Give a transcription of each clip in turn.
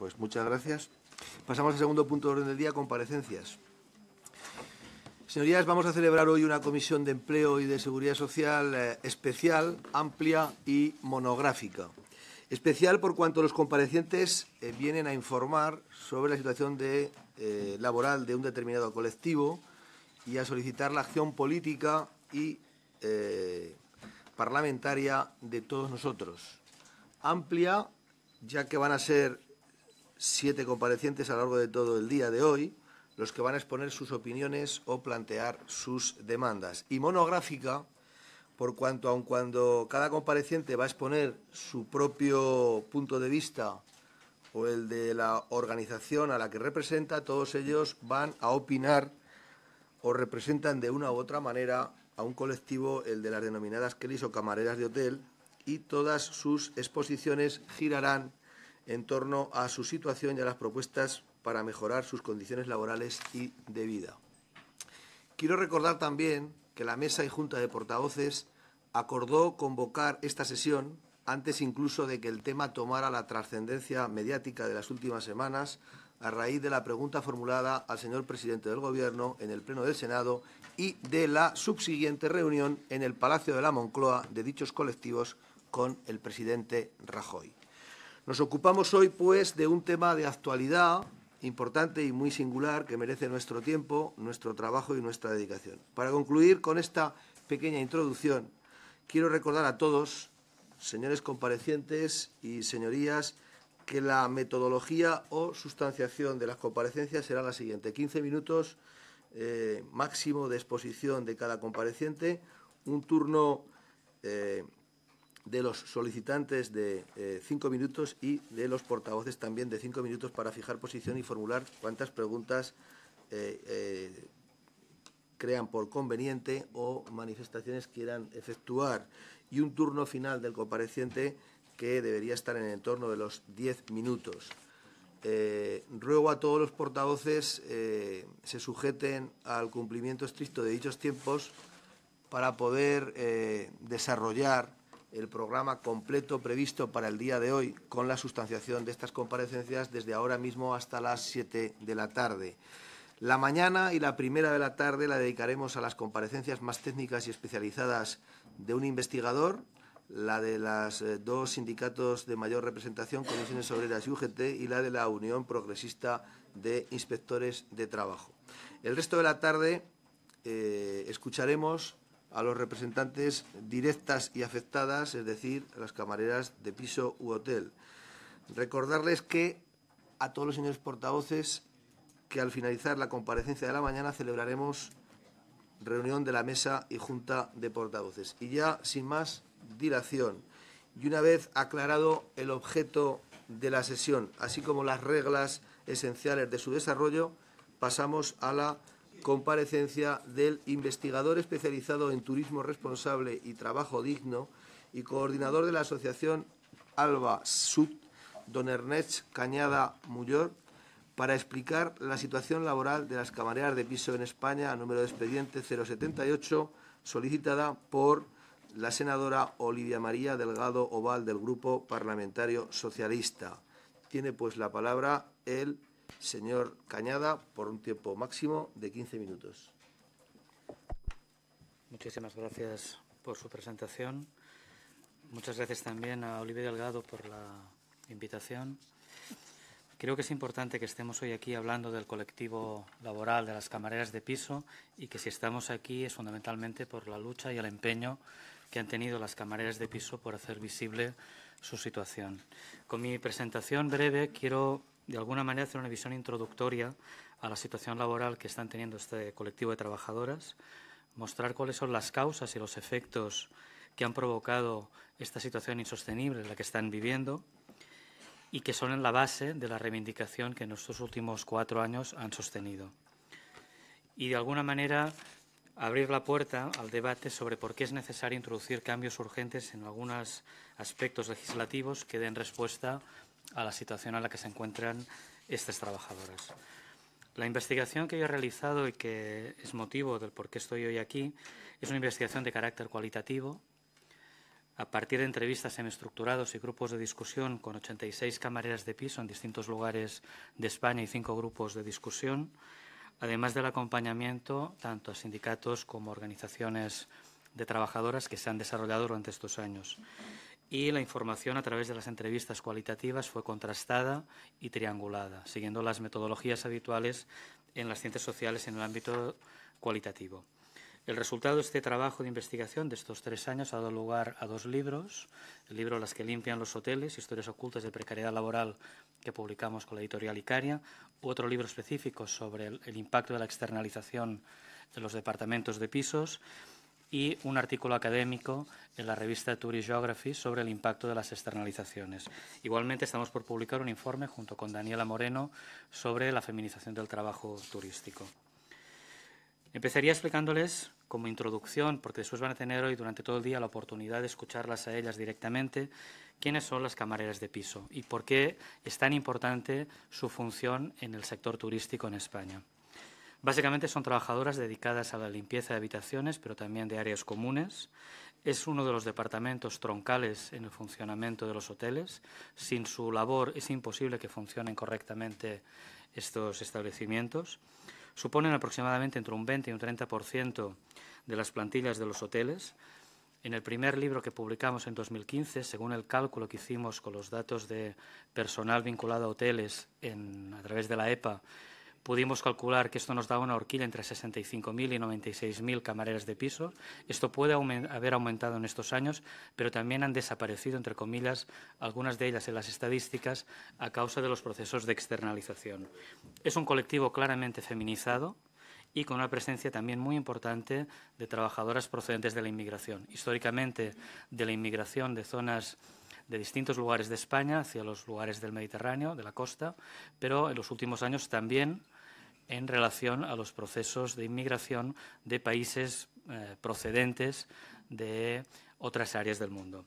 Pues muchas gracias. Pasamos al segundo punto de orden del día, comparecencias. Señorías, vamos a celebrar hoy una comisión de empleo y de seguridad social eh, especial, amplia y monográfica. Especial por cuanto los comparecientes eh, vienen a informar sobre la situación de, eh, laboral de un determinado colectivo y a solicitar la acción política y parlamentaria de todos nosotros. Amplia, ya que van a ser siete comparecientes a lo largo de todo el día de hoy, los que van a exponer sus opiniones o plantear sus demandas. Y monográfica, por cuanto aun cuando cada compareciente va a exponer su propio punto de vista o el de la organización a la que representa, todos ellos van a opinar o representan de una u otra manera a un colectivo, el de las denominadas Kelly's o camareras de hotel, y todas sus exposiciones girarán en torno a su situación y a las propuestas para mejorar sus condiciones laborales y de vida. Quiero recordar también que la Mesa y Junta de Portavoces acordó convocar esta sesión antes incluso de que el tema tomara la trascendencia mediática de las últimas semanas a raíz de la pregunta formulada al señor presidente del Gobierno en el Pleno del Senado y de la subsiguiente reunión en el Palacio de la Moncloa de dichos colectivos con el presidente Rajoy. Nos ocupamos hoy, pues, de un tema de actualidad importante y muy singular que merece nuestro tiempo, nuestro trabajo y nuestra dedicación. Para concluir con esta pequeña introducción, quiero recordar a todos, señores comparecientes y señorías, que la metodología o sustanciación de las comparecencias será la siguiente. 15 minutos eh, máximo de exposición de cada compareciente, un turno eh, de los solicitantes de eh, cinco minutos y de los portavoces también de cinco minutos para fijar posición y formular cuántas preguntas eh, eh, crean por conveniente o manifestaciones quieran efectuar y un turno final del compareciente que debería estar en el entorno de los diez minutos. ruego a todos los portavoces se sujeten al cumplimiento estricto de dichos tiempos para poder desarrollar el programa completo previsto para el día de hoy con la sustanciación de estas comparecencias desde ahora mismo hasta las 7 de la tarde. La mañana y la primera de la tarde la dedicaremos a las comparecencias más técnicas y especializadas de un investigador, la de los eh, dos sindicatos de mayor representación, Comisiones Obreras y UGT, y la de la Unión Progresista de Inspectores de Trabajo. El resto de la tarde eh, escucharemos a los representantes directas y afectadas, es decir, las camareras de piso u hotel. Recordarles que a todos los señores portavoces que al finalizar la comparecencia de la mañana celebraremos reunión de la mesa y junta de portavoces. Y ya sin más dilación, y una vez aclarado el objeto de la sesión, así como las reglas esenciales de su desarrollo, pasamos a la comparecencia del investigador especializado en turismo responsable y trabajo digno y coordinador de la Asociación Alba Sud, don Ernest Cañada Mullor, para explicar la situación laboral de las camareras de piso en España a número de expediente 078 solicitada por la senadora Olivia María Delgado Oval del Grupo Parlamentario Socialista. Tiene pues la palabra el señor Cañada, por un tiempo máximo de 15 minutos. Muchísimas gracias por su presentación. Muchas gracias también a Olivia Delgado por la invitación. Creo que es importante que estemos hoy aquí hablando del colectivo laboral de las camareras de piso y que si estamos aquí es fundamentalmente por la lucha y el empeño que han tenido las camareras de piso por hacer visible su situación. Con mi presentación breve quiero de alguna manera hacer una visión introductoria a la situación laboral que están teniendo este colectivo de trabajadoras, mostrar cuáles son las causas y los efectos que han provocado esta situación insostenible en la que están viviendo y que son en la base de la reivindicación que en estos últimos cuatro años han sostenido. Y de alguna manera abrir la puerta al debate sobre por qué es necesario introducir cambios urgentes en algunos aspectos legislativos que den respuesta a la situación en la que se encuentran estas trabajadoras. La investigación que yo he realizado y que es motivo del por qué estoy hoy aquí es una investigación de carácter cualitativo. A partir de entrevistas semiestructurados y grupos de discusión con 86 camareras de piso en distintos lugares de España y cinco grupos de discusión, además del acompañamiento tanto a sindicatos como a organizaciones de trabajadoras que se han desarrollado durante estos años y la información a través de las entrevistas cualitativas fue contrastada y triangulada, siguiendo las metodologías habituales en las ciencias sociales en el ámbito cualitativo. El resultado de este trabajo de investigación de estos tres años ha dado lugar a dos libros. El libro Las que limpian los hoteles, historias ocultas de precariedad laboral, que publicamos con la editorial Icaria. Otro libro específico sobre el, el impacto de la externalización de los departamentos de pisos y un artículo académico en la revista Tourist Geography sobre el impacto de las externalizaciones. Igualmente estamos por publicar un informe junto con Daniela Moreno sobre la feminización del trabajo turístico. Empezaría explicándoles como introducción, porque después van a tener hoy durante todo el día la oportunidad de escucharlas a ellas directamente, quiénes son las camareras de piso y por qué es tan importante su función en el sector turístico en España. Básicamente son trabajadoras dedicadas a la limpieza de habitaciones, pero también de áreas comunes. Es uno de los departamentos troncales en el funcionamiento de los hoteles. Sin su labor es imposible que funcionen correctamente estos establecimientos. Suponen aproximadamente entre un 20 y un 30% de las plantillas de los hoteles. En el primer libro que publicamos en 2015, según el cálculo que hicimos con los datos de personal vinculado a hoteles a través de la EPA pudimos calcular que esto nos da una horquilla entre 65.000 y 96.000 camareras de piso. Esto puede haber aumentado en estos años, pero también han desaparecido, entre comillas, algunas de ellas en las estadísticas a causa de los procesos de externalización. Es un colectivo claramente feminizado y con una presencia también muy importante de trabajadoras procedentes de la inmigración. Históricamente, de la inmigración de zonas de distintos lugares de España hacia los lugares del Mediterráneo, de la costa, pero en los últimos años también en relación a los procesos de inmigración de países eh, procedentes de otras áreas del mundo.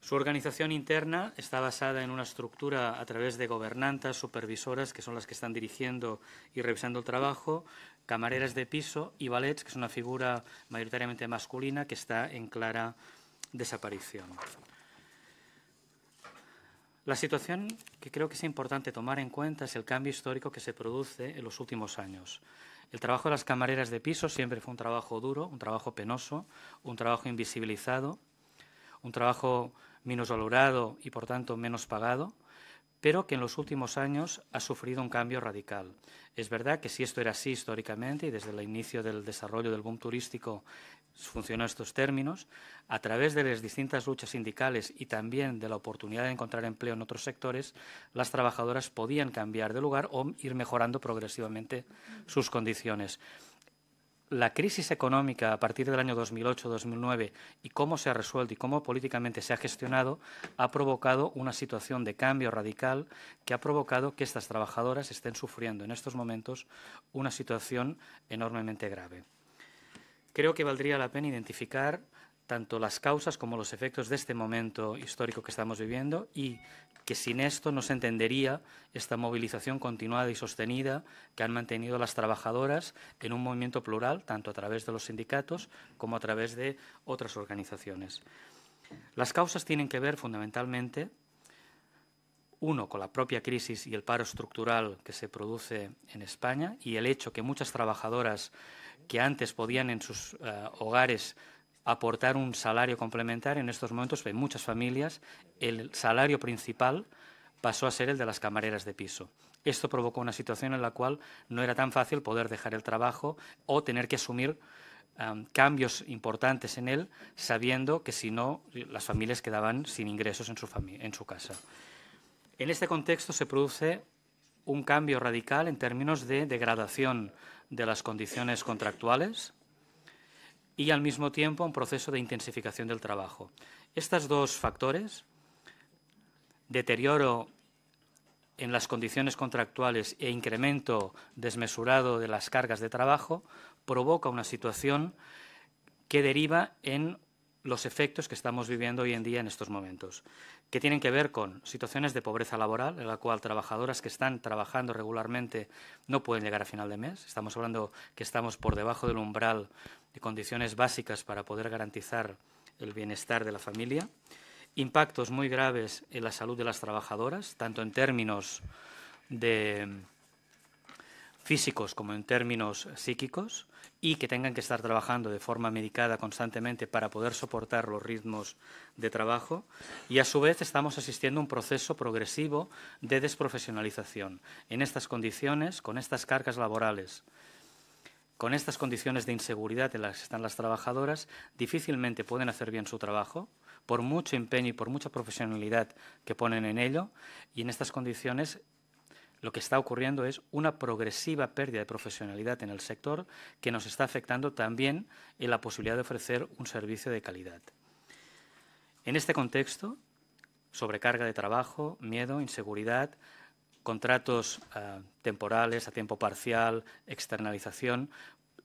Su organización interna está basada en una estructura a través de gobernantes, supervisoras, que son las que están dirigiendo y revisando el trabajo, camareras de piso y valets, que es una figura mayoritariamente masculina que está en clara desaparición. La situación que creo que es importante tomar en cuenta es el cambio histórico que se produce en los últimos años. El trabajo de las camareras de piso siempre fue un trabajo duro, un trabajo penoso, un trabajo invisibilizado, un trabajo menos valorado y por tanto menos pagado, pero que en los últimos años ha sufrido un cambio radical. Es verdad que si esto era así históricamente y desde el inicio del desarrollo del boom turístico funcionan estos términos, a través de las distintas luchas sindicales y también de la oportunidad de encontrar empleo en otros sectores, las trabajadoras podían cambiar de lugar o ir mejorando progresivamente sus condiciones. La crisis económica a partir del año 2008-2009 y cómo se ha resuelto y cómo políticamente se ha gestionado ha provocado una situación de cambio radical que ha provocado que estas trabajadoras estén sufriendo en estos momentos una situación enormemente grave creo que valdría la pena identificar tanto las causas como los efectos de este momento histórico que estamos viviendo y que sin esto no se entendería esta movilización continuada y sostenida que han mantenido las trabajadoras en un movimiento plural, tanto a través de los sindicatos como a través de otras organizaciones. Las causas tienen que ver fundamentalmente, uno, con la propia crisis y el paro estructural que se produce en España y el hecho que muchas trabajadoras que antes podían en sus eh, hogares aportar un salario complementario, en estos momentos en muchas familias el salario principal pasó a ser el de las camareras de piso. Esto provocó una situación en la cual no era tan fácil poder dejar el trabajo o tener que asumir cambios importantes en él, sabiendo que si no, las familias quedaban sin ingresos en su, en su casa. En este contexto se produce un cambio radical en términos de degradación de las condiciones contractuales y al mismo tiempo un proceso de intensificación del trabajo. Estos dos factores, deterioro en las condiciones contractuales e incremento desmesurado de las cargas de trabajo, provoca una situación que deriva en los efectos que estamos viviendo hoy en día en estos momentos que tienen que ver con situaciones de pobreza laboral, en la cual trabajadoras que están trabajando regularmente no pueden llegar a final de mes. Estamos hablando que estamos por debajo del umbral de condiciones básicas para poder garantizar el bienestar de la familia. Impactos muy graves en la salud de las trabajadoras, tanto en términos de físicos como en términos psíquicos y que tengan que estar trabajando de forma medicada constantemente para poder soportar los ritmos de trabajo y a su vez estamos asistiendo a un proceso progresivo de desprofesionalización. En estas condiciones, con estas cargas laborales, con estas condiciones de inseguridad en las que están las trabajadoras, difícilmente pueden hacer bien su trabajo por mucho empeño y por mucha profesionalidad que ponen en ello, y en estas condiciones lo que está ocurriendo es una progresiva pérdida de profesionalidad en el sector que nos está afectando también en la posibilidad de ofrecer un servicio de calidad. En este contexto, sobrecarga de trabajo, miedo, inseguridad, contratos ah, temporales, a tiempo parcial, externalización,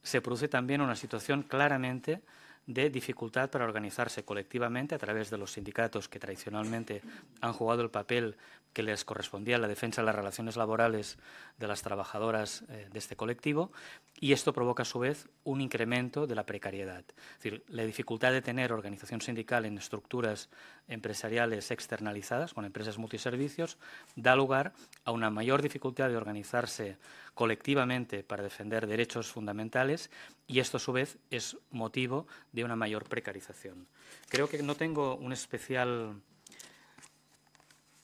se produce también una situación claramente de dificultad para organizarse colectivamente a través de los sindicatos que tradicionalmente han jugado el papel que les correspondía a la defensa de las relaciones laborales de las trabajadoras eh, de este colectivo y esto provoca a su vez un incremento de la precariedad. Es decir, la dificultad de tener organización sindical en estructuras empresariales externalizadas con empresas multiservicios da lugar a una mayor dificultad de organizarse colectivamente para defender derechos fundamentales y esto a su vez es motivo de una mayor precarización. Creo que no tengo un especial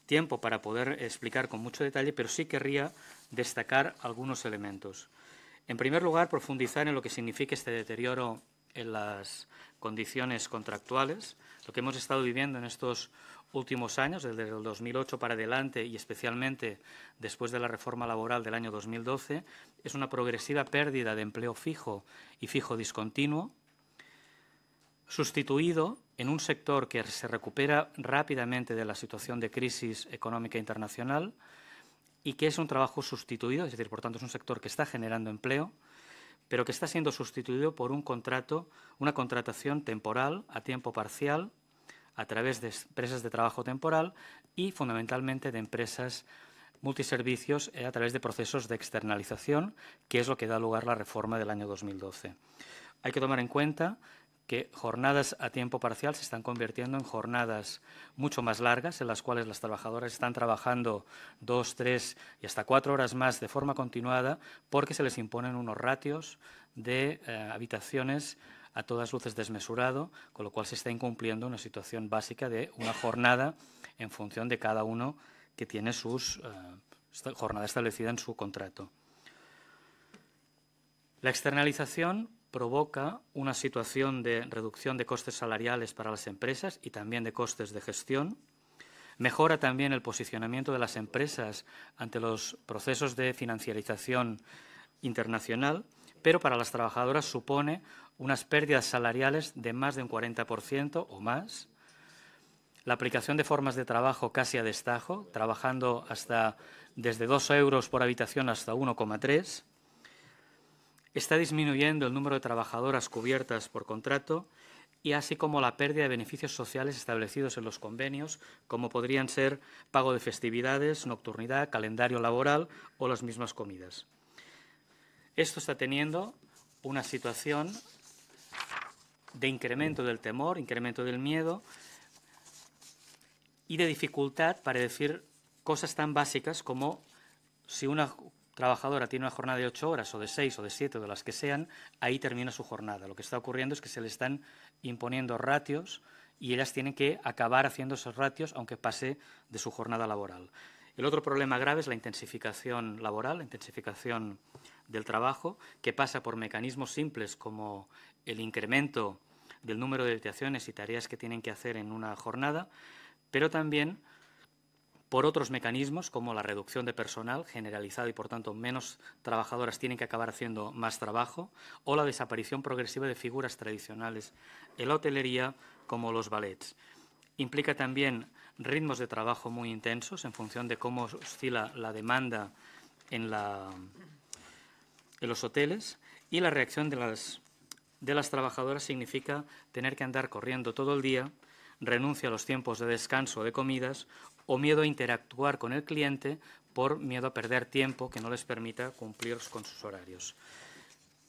tiempo para poder explicar con mucho detalle, pero sí querría destacar algunos elementos. En primer lugar, profundizar en lo que significa este deterioro en las condiciones contractuales. Lo que hemos estado viviendo en estos últimos años, desde el 2008 para adelante y especialmente después de la reforma laboral del año 2012, es una progresiva pérdida de empleo fijo y fijo discontinuo, sustituido en un sector que se recupera rápidamente de la situación de crisis económica internacional y que es un trabajo sustituido, es decir, por tanto es un sector que está generando empleo, pero que está siendo sustituido por un contrato, una contratación temporal a tiempo parcial a través de empresas de trabajo temporal y fundamentalmente de empresas multiservicios eh, a través de procesos de externalización, que es lo que da lugar a la reforma del año 2012. Hay que tomar en cuenta que jornadas a tiempo parcial se están convirtiendo en jornadas mucho más largas, en las cuales las trabajadoras están trabajando dos, tres y hasta cuatro horas más de forma continuada, porque se les imponen unos ratios de eh, habitaciones a todas luces desmesurado, con lo cual se está incumpliendo una situación básica de una jornada en función de cada uno que tiene su eh, jornada establecida en su contrato. La externalización provoca una situación de reducción de costes salariales para las empresas y también de costes de gestión. Mejora también el posicionamiento de las empresas ante los procesos de financiarización internacional, pero para las trabajadoras supone unas pérdidas salariales de más de un 40% o más. La aplicación de formas de trabajo casi a destajo, trabajando hasta desde 2 euros por habitación hasta 1,3 Está disminuyendo el número de trabajadoras cubiertas por contrato y así como la pérdida de beneficios sociales establecidos en los convenios, como podrían ser pago de festividades, nocturnidad, calendario laboral o las mismas comidas. Esto está teniendo una situación de incremento del temor, incremento del miedo y de dificultad para decir cosas tan básicas como si una trabajadora tiene una jornada de ocho horas o de seis o de siete o de las que sean, ahí termina su jornada. Lo que está ocurriendo es que se le están imponiendo ratios y ellas tienen que acabar haciendo esos ratios aunque pase de su jornada laboral. El otro problema grave es la intensificación laboral, la intensificación del trabajo, que pasa por mecanismos simples como el incremento del número de habitaciones y tareas que tienen que hacer en una jornada, pero también por otros mecanismos como la reducción de personal generalizado y por tanto menos trabajadoras tienen que acabar haciendo más trabajo o la desaparición progresiva de figuras tradicionales en la hotelería como los ballets. Implica también ritmos de trabajo muy intensos en función de cómo oscila la demanda en, los hoteles y la reacción de las, de las trabajadoras significa tener que andar corriendo todo el día renuncia a los tiempos de descanso de comidas o miedo a interactuar con el cliente por miedo a perder tiempo que no les permita cumplir con sus horarios.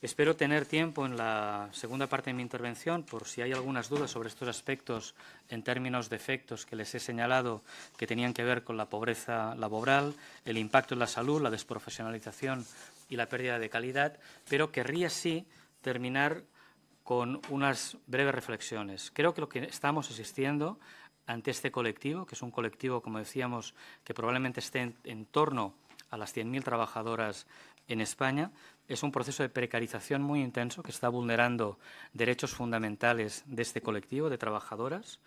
Espero tener tiempo en la segunda parte de mi intervención por si hay algunas dudas sobre estos aspectos en términos de efectos que les he señalado que tenían que ver con la pobreza laboral, el impacto en la salud, la desprofesionalización y la pérdida de calidad, pero querría sí terminar con unas breves reflexiones. Creo que lo que estamos asistiendo ante este colectivo, que es un colectivo, como decíamos, que probablemente esté en, torno a las 100.000 trabajadoras en España. Es un proceso de precarización muy intenso que está vulnerando derechos fundamentales de este colectivo de trabajadoras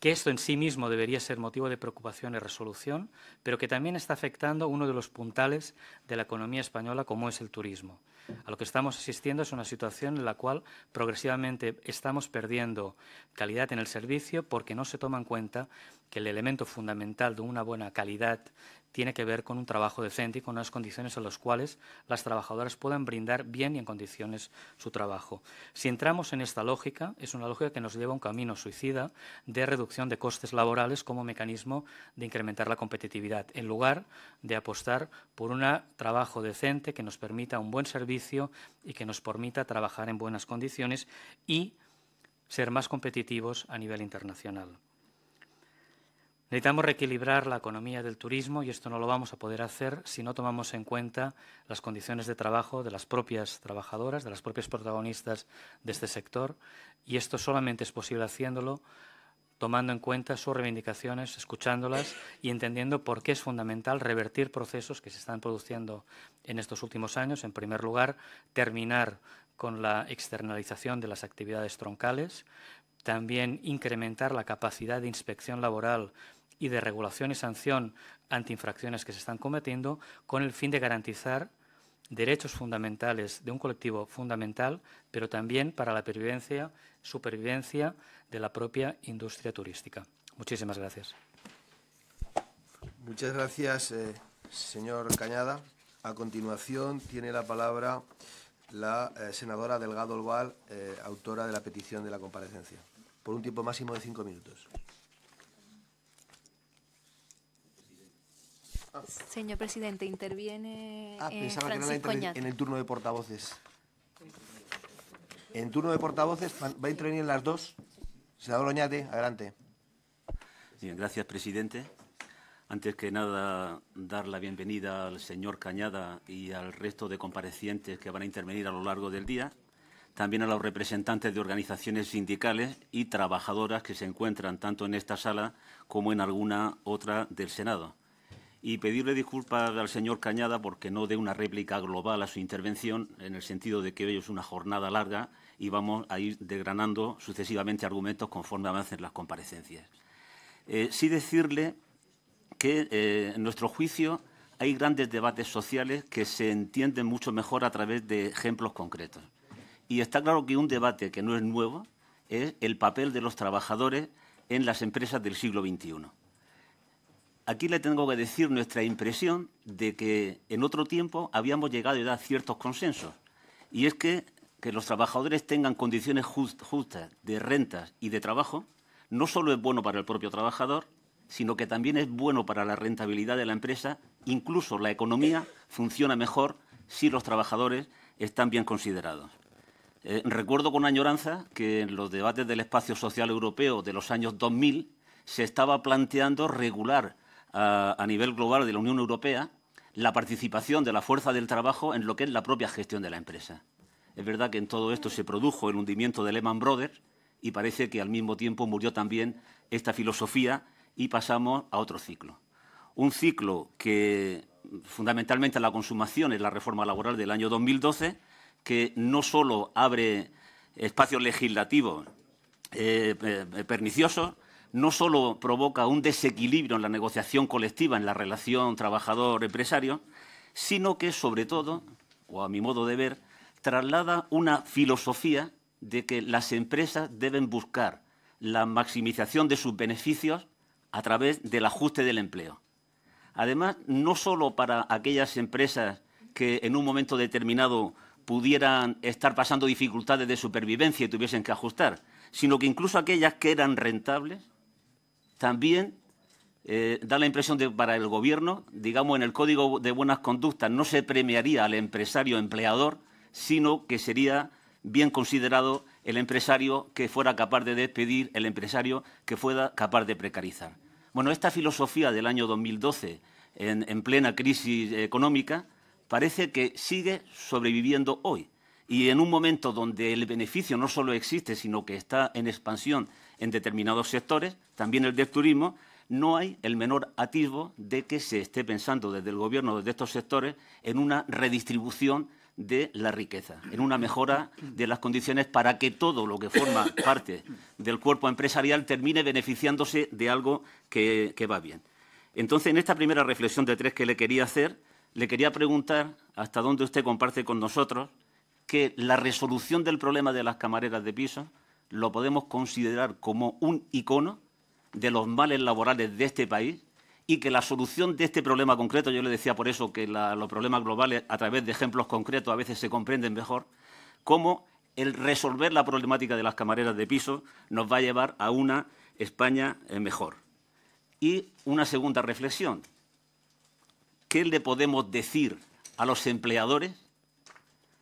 que esto en sí mismo debería ser motivo de preocupación y resolución, pero que también está afectando uno de los puntales de la economía española, como es el turismo. A lo que estamos asistiendo es una situación en la cual progresivamente estamos perdiendo calidad en el servicio porque no se toma en cuenta que el elemento fundamental de una buena calidad tiene que ver con un trabajo decente y con unas condiciones en las cuales las trabajadoras puedan brindar bien y en condiciones su trabajo. Si entramos en esta lógica, es una lógica que nos lleva a un camino suicida de reducción de costes laborales como mecanismo de incrementar la competitividad, en lugar de apostar por un trabajo decente que nos permita un buen servicio y que nos permita trabajar en buenas condiciones y ser más competitivos a nivel internacional. Necesitamos reequilibrar la economía del turismo y esto no lo vamos a poder hacer si no tomamos en cuenta las condiciones de trabajo de las propias trabajadoras, de las propias protagonistas de este sector. Y esto solamente es posible haciéndolo tomando en cuenta sus reivindicaciones, escuchándolas y entendiendo por qué es fundamental revertir procesos que se están produciendo en estos últimos años. En primer lugar, terminar con la externalización de las actividades troncales, también incrementar la capacidad de inspección laboral y de regulación y sanción ante infracciones que se están cometiendo con el fin de garantizar derechos fundamentales de un colectivo fundamental, pero también para la supervivencia de la propia industria turística. Muchísimas gracias. Muchas gracias, eh, señor Cañada. A continuación tiene la palabra la eh, senadora Delgado Olval, eh, autora de la petición de la comparecencia, por un tiempo máximo de cinco minutos. Señor presidente, interviene ah, eh, Francisco en el turno de portavoces. En turno de portavoces va a intervenir en las dos. Senador Oñate, adelante. Bien, gracias, presidente. Antes que nada, dar la bienvenida al señor Cañada y al resto de comparecientes que van a intervenir a lo largo del día. También a los representantes de organizaciones sindicales y trabajadoras que se encuentran tanto en esta sala como en alguna otra del Senado y pedirle disculpas al señor Cañada porque no dé una réplica global a su intervención, en el sentido de que hoy es una jornada larga y vamos a ir degranando sucesivamente argumentos conforme avancen las comparecencias. Eh, sí decirle que eh, en nuestro juicio hay grandes debates sociales que se entienden mucho mejor a través de ejemplos concretos. Y está claro que un debate que no es nuevo es el papel de los trabajadores en las empresas del siglo XXI. Aquí le tengo que decir nuestra impresión de que en otro tiempo habíamos llegado a a ciertos consensos. Y es que, que los trabajadores tengan condiciones justas de rentas y de trabajo no solo es bueno para el propio trabajador, sino que también es bueno para la rentabilidad de la empresa. Incluso la economía funciona mejor si los trabajadores están bien considerados. Eh, recuerdo con añoranza que en los debates del espacio social europeo de los años 2000 se estaba planteando regular eh, a nivel global de la Unión Europea la participación de la fuerza del trabajo en lo que es la propia gestión de la empresa. Es verdad que en todo esto se produjo el hundimiento de Lehman Brothers y parece que al mismo tiempo murió también esta filosofía y pasamos a otro ciclo. Un ciclo que fundamentalmente la consumación es la reforma laboral del año 2012, que no solo abre espacios legislativos eh, eh, perniciosos, no solo provoca un desequilibrio en la negociación colectiva, en la relación trabajador-empresario, sino que, sobre todo, o a mi modo de ver, traslada una filosofía de que las empresas deben buscar la maximización de sus beneficios a través del ajuste del empleo. Además, no solo para aquellas empresas que en un momento determinado pudieran estar pasando dificultades de supervivencia y tuviesen que ajustar, sino que incluso aquellas que eran rentables también eh, da la impresión de para el gobierno, digamos, en el Código de Buenas Conductas no se premiaría al empresario empleador, sino que sería bien considerado el empresario que fuera capaz de despedir, el empresario que fuera capaz de precarizar. Bueno, esta filosofía del año 2012, en plena crisis económica, parece que sigue sobreviviendo hoy. Y en un momento donde el beneficio no solo existe, sino que está en expansión en determinados sectores, también el del turismo, no hay el menor atisbo de que se esté pensando desde el Gobierno, desde estos sectores, en una redistribución de la riqueza, en una mejora de las condiciones para que todo lo que forma parte del cuerpo empresarial termine beneficiándose de algo que, que va bien. Entonces, en esta primera reflexión de tres que le quería hacer, le quería preguntar hasta dónde usted comparte con nosotros que la resolución del problema de las camareras de piso lo podemos considerar como un icono de los males laborales de este país y que la solución de este problema concreto, yo le decía por eso que los problemas globales a través de ejemplos concretos a veces se comprenden mejor, como el resolver la problemática de las camareras de piso nos va a llevar a una España eh, mejor. Y una segunda reflexión. ¿Qué le podemos decir a los empleadores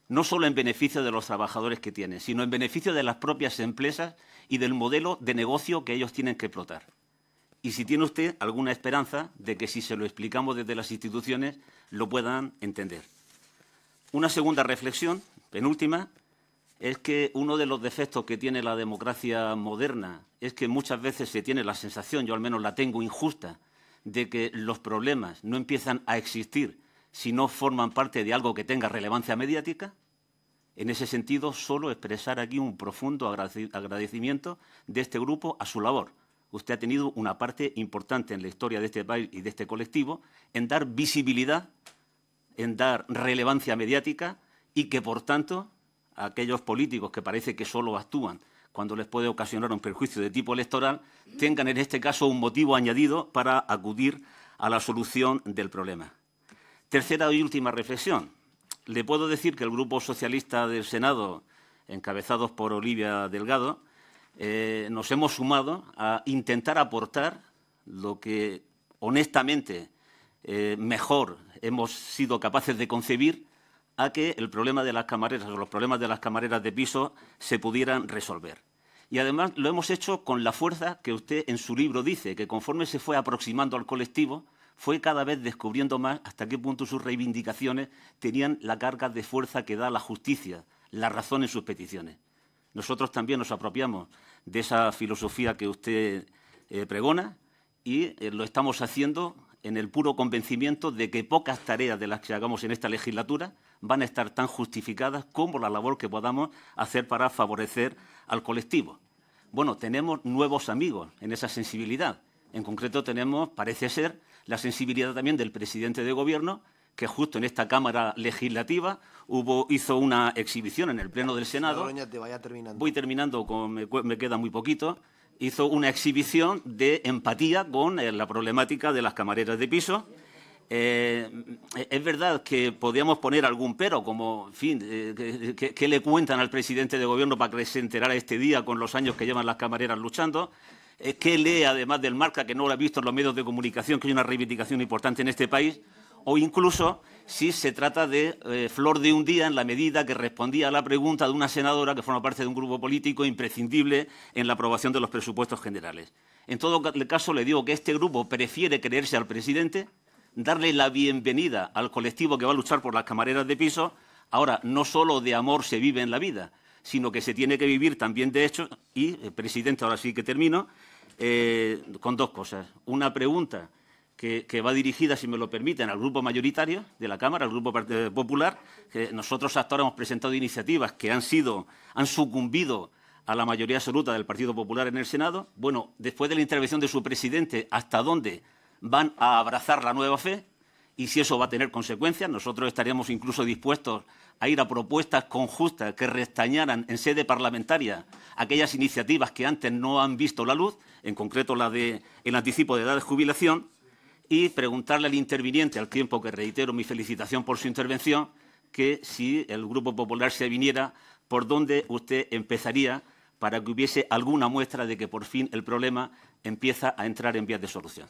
no solo en beneficio de los trabajadores que tienen, sino en beneficio de las propias empresas y del modelo de negocio que ellos tienen que explotar. Y si tiene usted alguna esperanza de que si se lo explicamos desde las instituciones lo puedan entender. Una segunda reflexión, penúltima, es que uno de los defectos que tiene la democracia moderna es que muchas veces se tiene la sensación, yo al menos la tengo injusta, de que los problemas no empiezan a existir si no forman parte de algo que tenga relevancia mediática. En ese sentido, solo expresar aquí un profundo agradecimiento de este grupo a su labor. Usted ha tenido una parte importante en la historia de este país y de este colectivo en dar visibilidad, en dar relevancia mediática y que, por tanto, aquellos políticos que parece que solo actúan cuando les puede ocasionar un perjuicio de tipo electoral, tengan en este caso un motivo añadido para acudir a la solución del problema. Tercera y última reflexión. Le puedo decir que el Grupo Socialista del Senado, encabezados por Olivia Delgado, eh, nos hemos sumado a intentar aportar lo que honestamente eh, mejor hemos sido capaces de concebir a que el problema de las camareras o los problemas de las camareras de piso se pudieran resolver. Y además lo hemos hecho con la fuerza que usted en su libro dice, que conforme se fue aproximando al colectivo, fue cada vez descubriendo más hasta qué punto sus reivindicaciones tenían la carga de fuerza que da la justicia, la razón en sus peticiones. Nosotros también nos apropiamos de esa filosofía que usted eh, pregona y eh, lo estamos haciendo en el puro convencimiento de que pocas tareas de las que hagamos en esta legislatura van a estar tan justificadas como la labor que podamos hacer para favorecer al colectivo. Bueno, tenemos nuevos amigos en esa sensibilidad. En concreto tenemos, parece ser, la sensibilidad también del presidente de gobierno, que justo en esta Cámara Legislativa hizo una exhibición en el Pleno del Senado. Voy terminando, me, queda muy poquito. Hizo una exhibición de empatía con eh, la problemática de las camareras de piso. Eh, es verdad que podíamos poner algún pero, como, en fin, eh, ¿qué, le cuentan al presidente de gobierno para que se enterara este día con los años que llevan las camareras luchando? Eh, que lee, además del marca, que no lo ha visto en los medios de comunicación, que hay una reivindicación importante en este país, o incluso si se trata de eh, flor de un día en la medida que respondía a la pregunta de una senadora que forma parte de un grupo político imprescindible en la aprobación de los presupuestos generales. En todo caso, le digo que este grupo prefiere creerse al presidente, darle la bienvenida al colectivo que va a luchar por las camareras de piso. Ahora, no solo de amor se vive en la vida, sino que se tiene que vivir también de hecho, y, eh, presidente, ahora sí que termino, eh, con dos cosas. Una pregunta que, va dirigida, si me lo permiten, al grupo mayoritario de la Cámara, al grupo popular. Que nosotros hasta ahora hemos presentado iniciativas que han, sido, han sucumbido a la mayoría absoluta del Partido Popular en el Senado. Bueno, después de la intervención de su presidente, ¿hasta dónde van a abrazar la nueva fe? Y si eso va a tener consecuencias, nosotros estaríamos incluso dispuestos a ir a propuestas conjuntas que restañaran en sede parlamentaria aquellas iniciativas que antes no han visto la luz, en concreto la de el anticipo de edad de jubilación, y preguntarle al interviniente, al tiempo que reitero mi felicitación por su intervención, que si el Grupo Popular se viniera, por dónde usted empezaría para que hubiese alguna muestra de que por fin el problema empieza a entrar en vías de solución.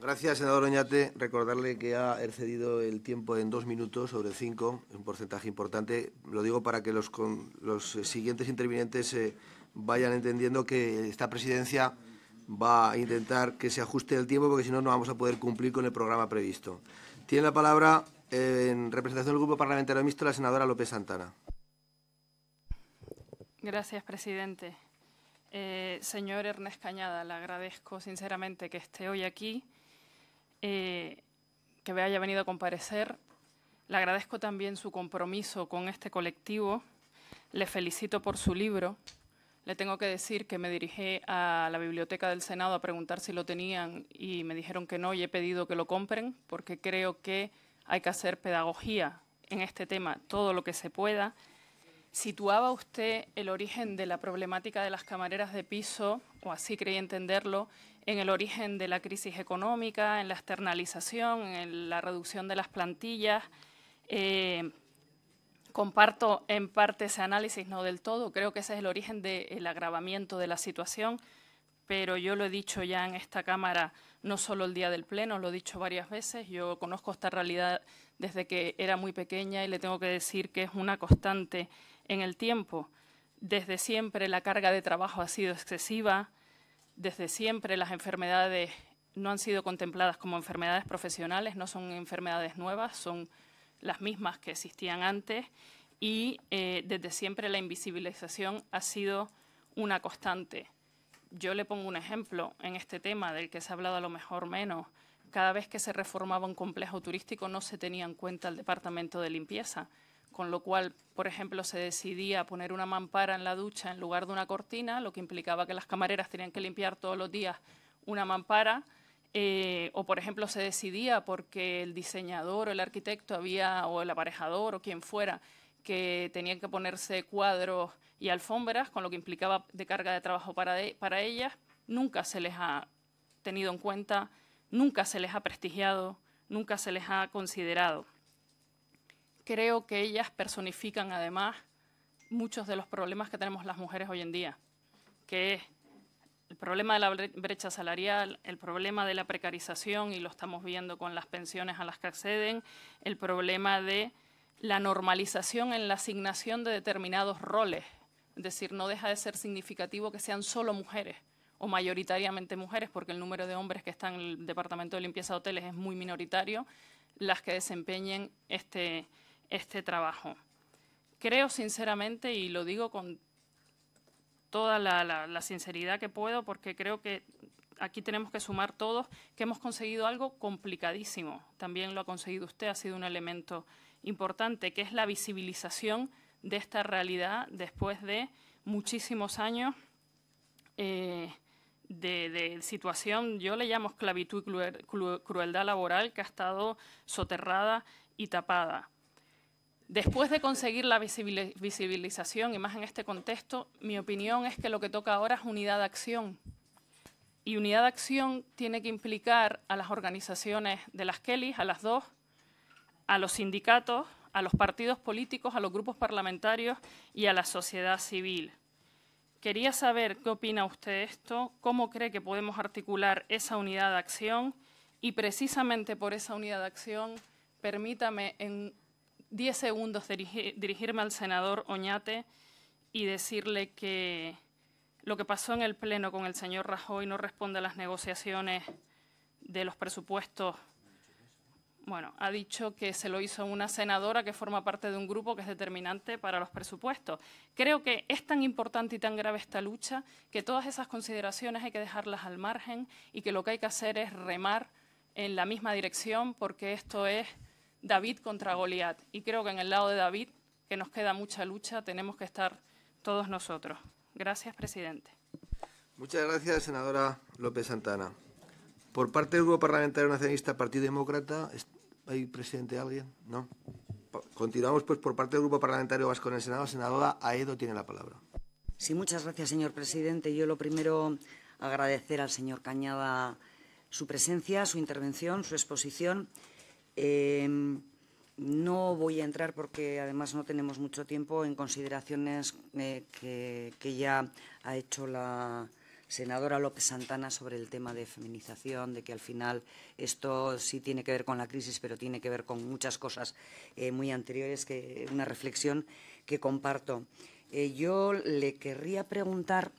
Gracias, senador Oñate. Recordarle que ha excedido el tiempo en dos minutos sobre cinco, un porcentaje importante. Lo digo para que los, siguientes intervinientes eh, vayan entendiendo que esta presidencia va a intentar que se ajuste el tiempo porque si no, no vamos a poder cumplir con el programa previsto. Tiene la palabra, eh, en representación del Grupo Parlamentario Mixto, la senadora López Santana. Gracias, presidente. Eh, señor Ernest Cañada, le agradezco sinceramente que esté hoy aquí eh, que que haya venido a comparecer. Le agradezco también su compromiso con este colectivo. Le felicito por su libro. Le tengo que decir que me dirigí a la biblioteca del Senado a preguntar si lo tenían y me dijeron que no y he pedido que lo compren porque creo que hay que hacer pedagogía en este tema todo lo que se pueda. ¿Situaba usted el origen de la problemática de las camareras de piso, o así creí entenderlo, en el origen de la crisis económica, en la externalización, en la reducción de las plantillas. Eh, comparto en parte ese análisis, no del todo, creo que ese es el origen del agravamiento de la situación, pero yo lo he dicho ya en esta Cámara, no solo el día del Pleno, lo he dicho varias veces, yo conozco esta realidad desde que era muy pequeña y le tengo que decir que es una constante en el tiempo. Desde siempre la carga de trabajo ha sido excesiva, desde siempre las enfermedades no han sido contempladas como enfermedades profesionales, no son enfermedades nuevas, son las mismas que existían antes y eh, desde siempre la invisibilización ha sido una constante. Yo le pongo un ejemplo en este tema del que se ha hablado a lo mejor menos. Cada vez que se reformaba un complejo turístico no se tenía en cuenta el departamento de limpieza con lo cual, por ejemplo, se decidía poner una mampara en la ducha en lugar de una cortina, lo que implicaba que las camareras tenían que limpiar todos los días una mampara, eh, o por ejemplo se decidía porque el diseñador o el arquitecto había, o el aparejador o quien fuera, que tenían que ponerse cuadros y alfombras, con lo que implicaba de carga de trabajo para e, ellas, nunca se les ha tenido en cuenta, nunca se les ha prestigiado, nunca se les ha considerado creo que ellas personifican además muchos de los problemas que tenemos las mujeres hoy en día, que es el problema de la brecha salarial, el problema de la precarización, y lo estamos viendo con las pensiones a las que acceden, el problema de la normalización en la asignación de determinados roles. Es decir, no deja de ser significativo que sean solo mujeres o mayoritariamente mujeres, porque el número de hombres que están en el Departamento de Limpieza de Hoteles es muy minoritario, las que desempeñen este, este trabajo. Creo sinceramente, y lo digo con toda la, sinceridad que puedo, porque creo que aquí tenemos que sumar todos, que hemos conseguido algo complicadísimo. También lo ha conseguido usted, ha sido un elemento importante, que es la visibilización de esta realidad después de muchísimos años eh, de, de, situación, yo le llamo esclavitud y crueldad laboral, que ha estado soterrada y tapada. Después de conseguir la visibilización, y más en este contexto, mi opinión es que lo que toca ahora es unidad de acción. Y unidad de acción tiene que implicar a las organizaciones de las Kellys, a las dos, a los sindicatos, a los partidos políticos, a los grupos parlamentarios y a la sociedad civil. Quería saber qué opina usted de esto, cómo cree que podemos articular esa unidad de acción y precisamente por esa unidad de acción, permítame en 10 segundos dirigirme al senador Oñate y decirle que lo que pasó en el Pleno con el señor Rajoy no responde a las negociaciones de los presupuestos. Bueno, ha dicho que se lo hizo una senadora que forma parte de un grupo que es determinante para los presupuestos. Creo que es tan importante y tan grave esta lucha que todas esas consideraciones hay que dejarlas al margen y que lo que hay que hacer es remar en la misma dirección porque esto es David contra Goliat. Y creo que en el lado de David, que nos queda mucha lucha, tenemos que estar todos nosotros. Gracias, presidente. Muchas gracias, senadora López Santana. Por parte del Grupo Parlamentario Nacionalista Partido Demócrata, ¿hay Presidente, alguien? No. Continuamos, pues, por parte del Grupo Parlamentario Vasco en el Senado. Senadora Aedo tiene la palabra. Sí, muchas gracias, señor presidente. Yo lo primero agradecer al señor Cañada su presencia, su intervención, su exposición. Em, no voy a entrar porque además no tenemos mucho tiempo en consideraciones eh, que, ya ha hecho la senadora López Santana sobre el tema de feminización, de que al final esto sí tiene que ver con la crisis, pero tiene que ver con muchas cosas eh, muy anteriores, que una reflexión que comparto. Eh, yo le querría preguntar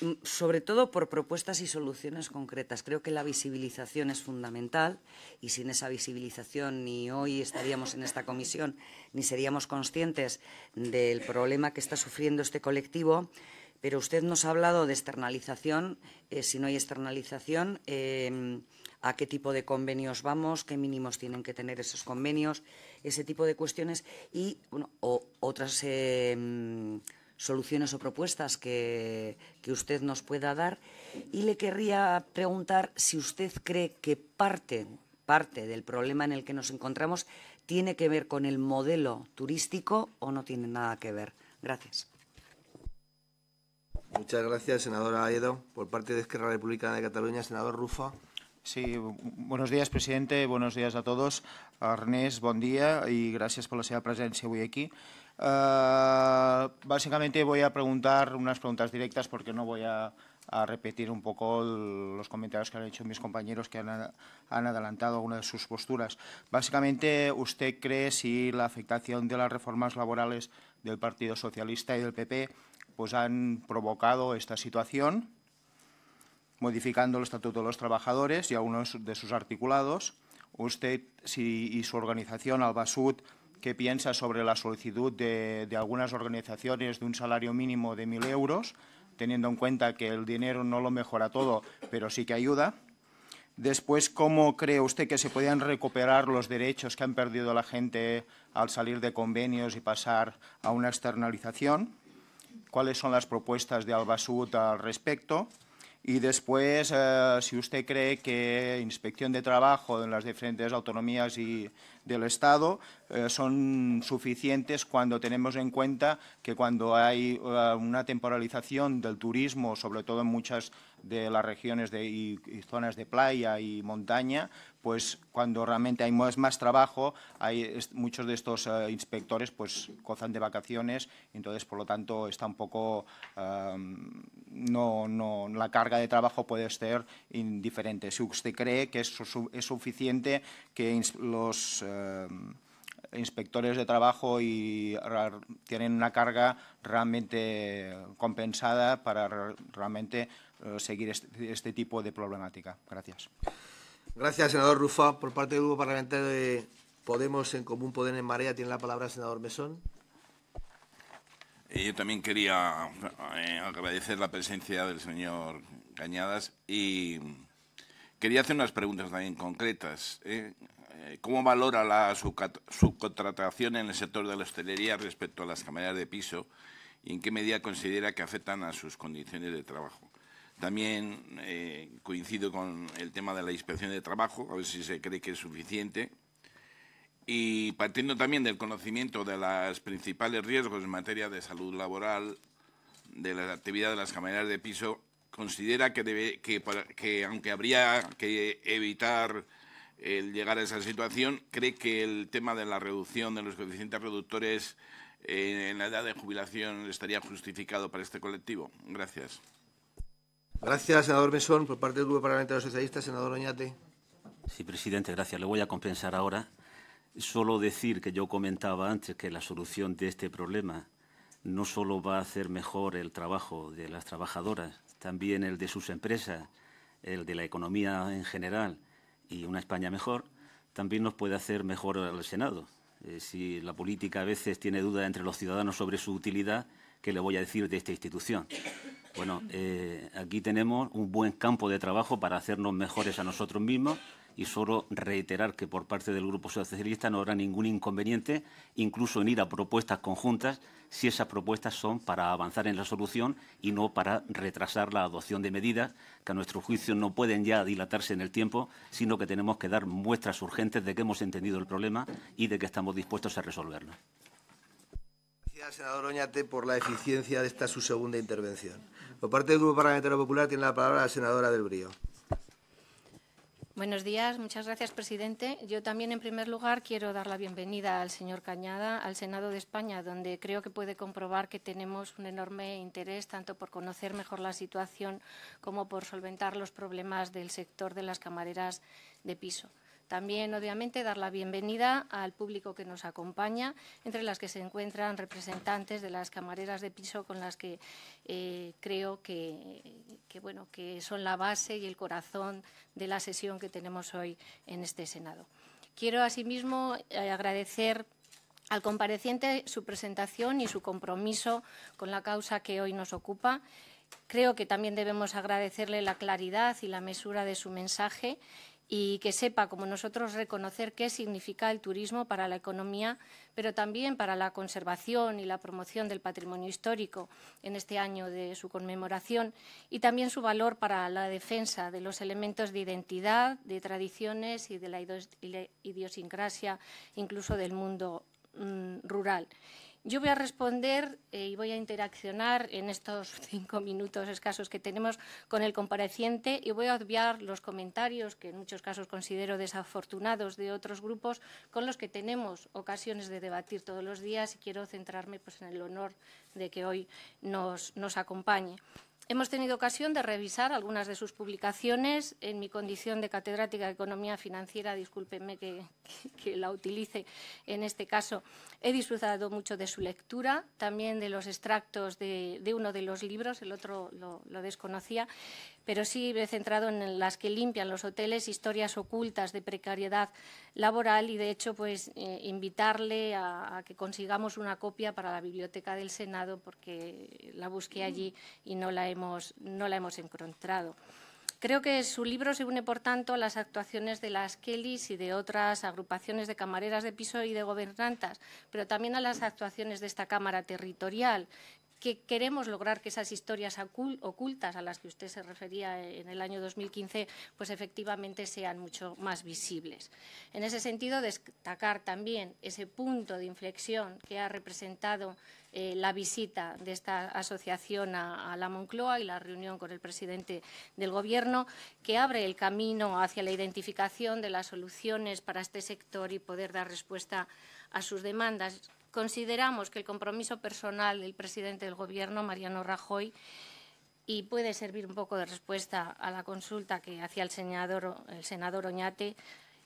Mm, sobre todo por propuestas y soluciones concretas. Creo que la visibilización es fundamental y sin esa visibilización ni hoy estaríamos en esta comisión ni seríamos conscientes del problema que está sufriendo este colectivo. Pero usted nos ha hablado de externalización. Eh, si no hay externalización, em, ¿a qué tipo de convenios vamos? ¿Qué mínimos tienen que tener esos convenios? Ese tipo de cuestiones y otras. Em, soluciones o propuestas que, que usted nos pueda dar. Y le querría preguntar si usted cree que parte, parte del problema en el que nos encontramos tiene que ver con el modelo turístico o no tiene nada que ver. Gracias. Muchas gracias, senadora Aedo. Por parte de Esquerra Republicana de Cataluña, senador Rufo. Sí, buenos días, presidente, buenos días a todos. Arnés, buen día y gracias por la seva presencia hoy aquí. Eh, básicamente voy a preguntar unas preguntas directas porque no voy a, repetir un poco los comentarios que han hecho mis compañeros que han, adelantado algunas de sus posturas. Básicamente, ¿usted cree si la afectación de las reformas laborales del Partido Socialista y del PP pues han provocado esta situación, modificando el Estatuto de los Trabajadores y algunos de sus articulados? ¿Usted y su organización, Albasud, qué piensa sobre la solicitud de, algunas organizaciones de un salario mínimo de 1.000 euros, teniendo en cuenta que el dinero no lo mejora todo, pero sí que ayuda. Después, ¿cómo cree usted que se podían recuperar los derechos que han perdido la gente al salir de convenios y pasar a una externalización? ¿Cuáles son las propuestas de Albasud al respecto? Y después, eh, si usted cree que inspección de trabajo en las diferentes autonomías y del Estado eh, son suficientes cuando tenemos en cuenta que cuando hay eh, una temporalización del turismo, sobre todo en muchas de las regiones de, y, zonas de playa y montaña, pues cuando realmente hay más, trabajo, hay muchos de estos eh, inspectores pues gozan de vacaciones, entonces por lo tanto está un poco, no, no, la carga de trabajo puede ser indiferente. Si usted cree que es, es suficiente que los em, inspectores de trabajo y tienen una carga realmente compensada para realmente eh, seguir este, este tipo de problemática. Gracias. Gracias, senador Rufa. Por parte del Grupo Parlamentario de Podemos en Común Poder en Marea, tiene la palabra el senador Mesón. Eh, yo también quería eh, agradecer la presencia del señor Cañadas y quería hacer unas preguntas también concretas. Eh. ¿Cómo valora la subcontratación en el sector de la hostelería respecto a las camareras de piso y en qué medida considera que afectan a sus condiciones de trabajo? También eh, coincido con el tema de la inspección de trabajo, a ver si se cree que es suficiente. Y partiendo también del conocimiento de los principales riesgos en materia de salud laboral de la actividad de las camareras de piso, considera que, debe, que aunque habría que evitar el llegar a esa situación, cree que el tema de la reducción de los coeficientes reductores eh, en la edad de jubilación estaría justificado para este colectivo. Gracias. Gracias, senador Mesón. Por parte del Grupo Parlamentario Socialista, senador Oñate. Sí, presidente, gracias. Le voy a compensar ahora. Solo decir que yo comentaba antes que la solución de este problema no solo va a hacer mejor el trabajo de las trabajadoras, también el de sus empresas, el de la economía en general y una España mejor, también nos puede hacer mejor al Senado. Eh, si la política a veces tiene dudas entre los ciudadanos sobre su utilidad, que le voy a decir de esta institución. Bueno, eh, aquí tenemos un buen campo de trabajo para hacernos mejores a nosotros mismos y solo reiterar que por parte del Grupo Socialista no habrá ningún inconveniente, incluso en ir a propuestas conjuntas, si esas propuestas son para avanzar en la solución y no para retrasar la adopción de medidas que a nuestro juicio no pueden ya dilatarse en el tiempo, sino que tenemos que dar muestras urgentes de que hemos entendido el problema y de que estamos dispuestos a resolverlo. Gracias, senador Oñate, por la eficiencia de esta su segunda intervención. Por parte del Grupo Parlamentario Popular tiene la palabra la senadora del Brío. Buenos días, muchas gracias, presidente. Yo también, en primer lugar, quiero dar la bienvenida al señor Cañada, al Senado de España, donde creo que puede comprobar que tenemos un enorme interés tanto por conocer mejor la situación como por solventar los problemas del sector de las camareras de piso. También, obviamente, dar la bienvenida al público que nos acompaña, entre las que se encuentran representantes de las camareras de piso con las que eh, creo que, bueno, que son la base y el corazón de la sesión que tenemos hoy en este Senado. Quiero, asimismo, eh, agradecer al compareciente su presentación y su compromiso con la causa que hoy nos ocupa. Creo que también debemos agradecerle la claridad y la mesura de su mensaje y que sepa, como nosotros, reconocer qué significa el turismo para la economía, pero también para la conservación y la promoción del patrimonio histórico en este año de su conmemoración y también su valor para la defensa de los elementos de identidad, de tradiciones y de la idiosincrasia incluso del mundo mm, rural yo voy a responder eh, y voy a interaccionar en estos cinco minutos escasos que tenemos con el compareciente y voy a obviar los comentarios, que en muchos casos considero desafortunados, de otros grupos con los que tenemos ocasiones de debatir todos los días y quiero centrarme pues, en el honor de que hoy nos acompañe. Hemos tenido ocasión de revisar algunas de sus publicaciones en mi condición de catedrática de Economía Financiera. Discúlpenme que, la utilice en este caso. He disfrutado mucho de su lectura, también de los extractos de, uno de los libros, el otro lo desconocía pero sí he centrado en las que limpian los hoteles, historias ocultas de precariedad laboral y, de hecho, pues eh, invitarle a, que consigamos una copia para la Biblioteca del Senado porque la busqué mm. allí y no la hemos, no la hemos encontrado. Creo que su libro se une, por tanto, a las actuaciones de las Kellys y de otras agrupaciones de camareras de piso y de gobernantas, pero también a las actuaciones de esta Cámara Territorial, que queremos lograr que esas historias ocultas a las que usted se refería en el año 2015, pues efectivamente sean mucho más visibles. En ese sentido, destacar también ese punto de inflexión que ha representado eh, la visita de esta asociación a, a, la Moncloa y la reunión con el presidente del Gobierno, que abre el camino hacia la identificación de las soluciones para este sector y poder dar respuesta a sus demandas. Consideramos que el compromiso personal del presidente del Gobierno, Mariano Rajoy, y puede servir un poco de respuesta a la consulta que hacía el, senador, Oñate,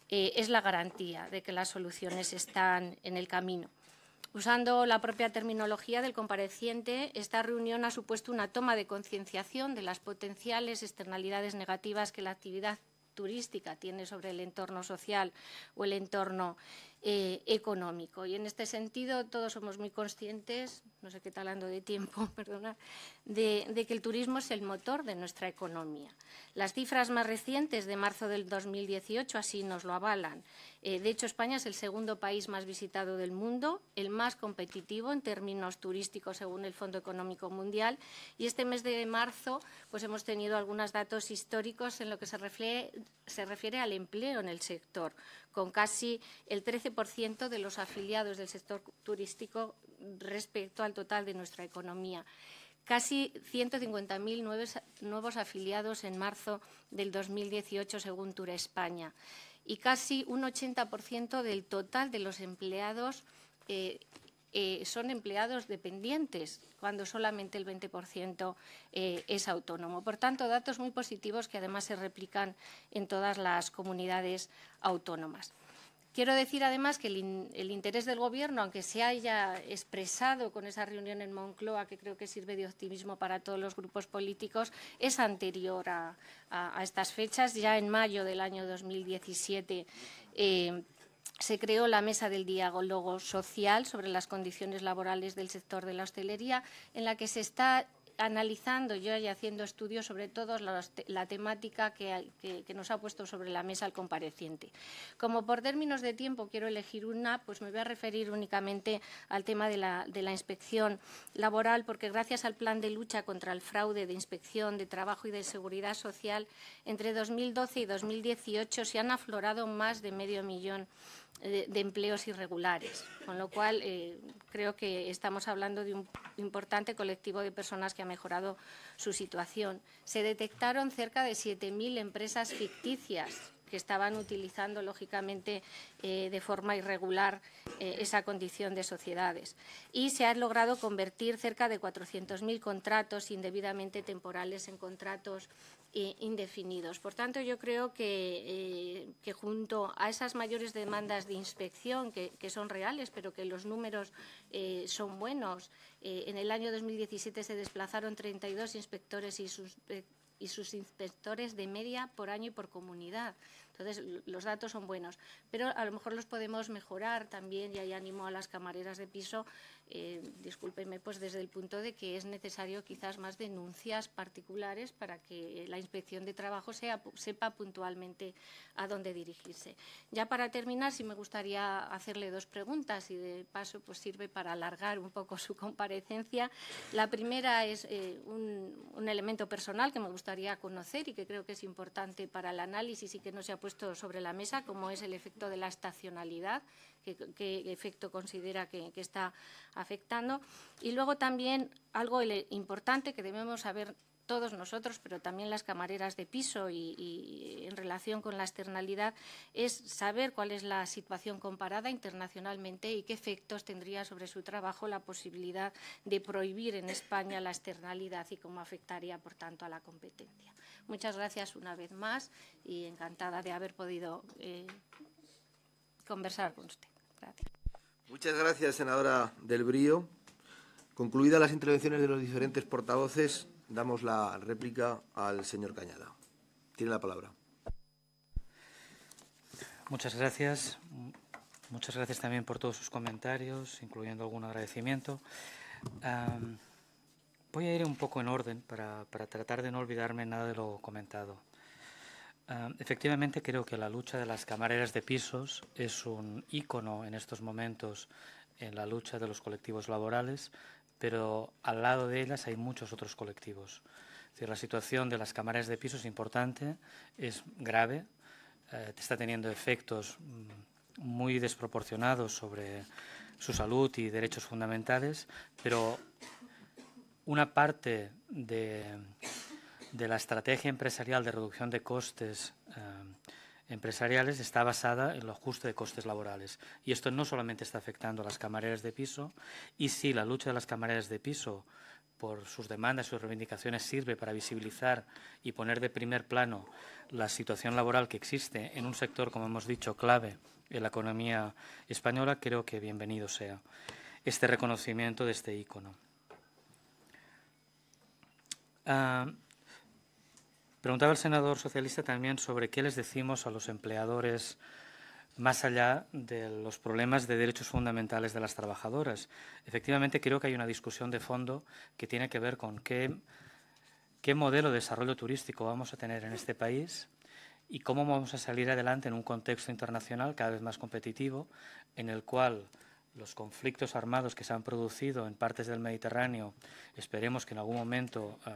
eh, es la garantía de que las soluciones están en el camino. Usando la propia terminología del compareciente, esta reunión ha supuesto una toma de concienciación de las potenciales externalidades negativas que la actividad turística tiene sobre el entorno social o el entorno eh, económico. Y en este sentido todos somos muy conscientes, no sé qué talando de tiempo, perdona, de, que el turismo es el motor de nuestra economía. Las cifras más recientes de marzo del 2018 así nos lo avalan. Eh, de hecho, España es el segundo país más visitado del mundo, el más competitivo en términos turísticos según el Fondo Económico Mundial. Y este mes de marzo pues hemos tenido algunos datos históricos en lo que se refiere, se refiere al empleo en el sector, con casi el 13% de los afiliados del sector turístico respecto al total de nuestra economía. Casi 150.000 nuevos, afiliados en marzo del 2018, según Tour España, y casi un 80% del total de los empleados eh, eh, son empleados dependientes, cuando solamente el 20% eh, es autónomo. Por tanto, datos muy positivos que además se replican en todas las comunidades autónomas. Quiero decir además que el, interés del Gobierno, aunque se haya expresado con esa reunión en Moncloa, que creo que sirve de optimismo para todos los grupos políticos, es anterior a, estas fechas. Ya en mayo del año 2017 eh, se creó la mesa del diálogo social sobre las condiciones laborales del sector de la hostelería, en la que se está analizando yo y haciendo estudios sobre todo la, temática que, nos ha puesto sobre la mesa el compareciente. Como por términos de tiempo quiero elegir una, pues me voy a referir únicamente al tema de la, de la inspección laboral, porque gracias al plan de lucha contra el fraude de inspección de trabajo y de seguridad social, entre 2012 y 2018 se han aflorado más de medio millón de, empleos irregulares, con lo cual eh, creo que estamos hablando de un importante colectivo de personas que ha mejorado su situación. Se detectaron cerca de 7.000 empresas ficticias que estaban utilizando, lógicamente, eh, de forma irregular eh, esa condición de sociedades. Y se han logrado convertir cerca de 400.000 contratos indebidamente temporales en contratos indefinidos. Por tanto, yo creo eh, que, junto a esas mayores demandas de inspección, que, son reales, pero que los números eh, son buenos, eh, en el año 2017 se desplazaron 32 inspectores y sus, y sus inspectores de media por año y por comunidad. Entonces, los datos son buenos, pero a lo mejor los podemos mejorar también, y ahí animo a las camareras de piso eh, discúlpenme, pues desde el punto de que es necesario quizás más denuncias particulares para que la inspección de trabajo sepa puntualmente a dónde dirigirse. Ya para terminar, sí me gustaría hacerle dos preguntas y de paso pues sirve para alargar un poco su comparecencia. La primera es eh, un, un elemento personal que me gustaría conocer y que creo que es importante para el análisis y que no se ha puesto sobre la mesa, como es el efecto de la estacionalidad qué, efecto considera que, está afectando. Y luego también algo importante que debemos saber todos nosotros, pero también las camareras de piso y, en relación con la externalidad, es saber cuál es la situación comparada internacionalmente y qué efectos tendría sobre su trabajo la posibilidad de prohibir en España la externalidad y cómo afectaría, por tanto, a la competencia. Muchas gracias una vez más y encantada de haber podido eh, conversar con usted. Gracias. Muchas gracias, senadora del Brío. Concluidas las intervenciones de los diferentes portavoces, damos la réplica al señor Cañada. Tiene la palabra. Muchas gracias. Muchas gracias también por todos sus comentarios, incluyendo algún agradecimiento. voy a ir un poco en orden para tratar de no olvidarme nada de lo comentado. Ah, efectivamente, creo que la lucha de las camareras de pisos es un icono en estos momentos en la lucha de los colectivos laborales, pero al lado de ellas hay muchos otros colectivos. la situación de las camareras de pisos es importante, es grave, eh, está teniendo efectos mm, muy desproporcionados sobre su salud y derechos fundamentales, pero una parte de de la estrategia empresarial de reducción de costes eh, empresariales está basada en el ajuste de costes laborales. Y esto no solamente está afectando a las camareras de piso, y si la lucha de las camareras de piso por sus demandas, sus reivindicaciones, sirve para visibilizar y poner de primer plano la situación laboral que existe en un sector, como hemos dicho, clave en la economía española, creo que bienvenido sea este reconocimiento de este icono. Ah, Preguntaba el senador socialista también sobre qué les decimos a los empleadores más allá de los problemas de derechos fundamentales de las trabajadoras. Efectivamente, creo que hay una discusión de fondo que tiene que ver con qué, qué modelo de desarrollo turístico vamos a tener en este país y cómo vamos a salir adelante en un contexto internacional cada vez más competitivo, en el cual los conflictos armados que se han producido en partes del Mediterráneo, esperemos que en algún momento eh,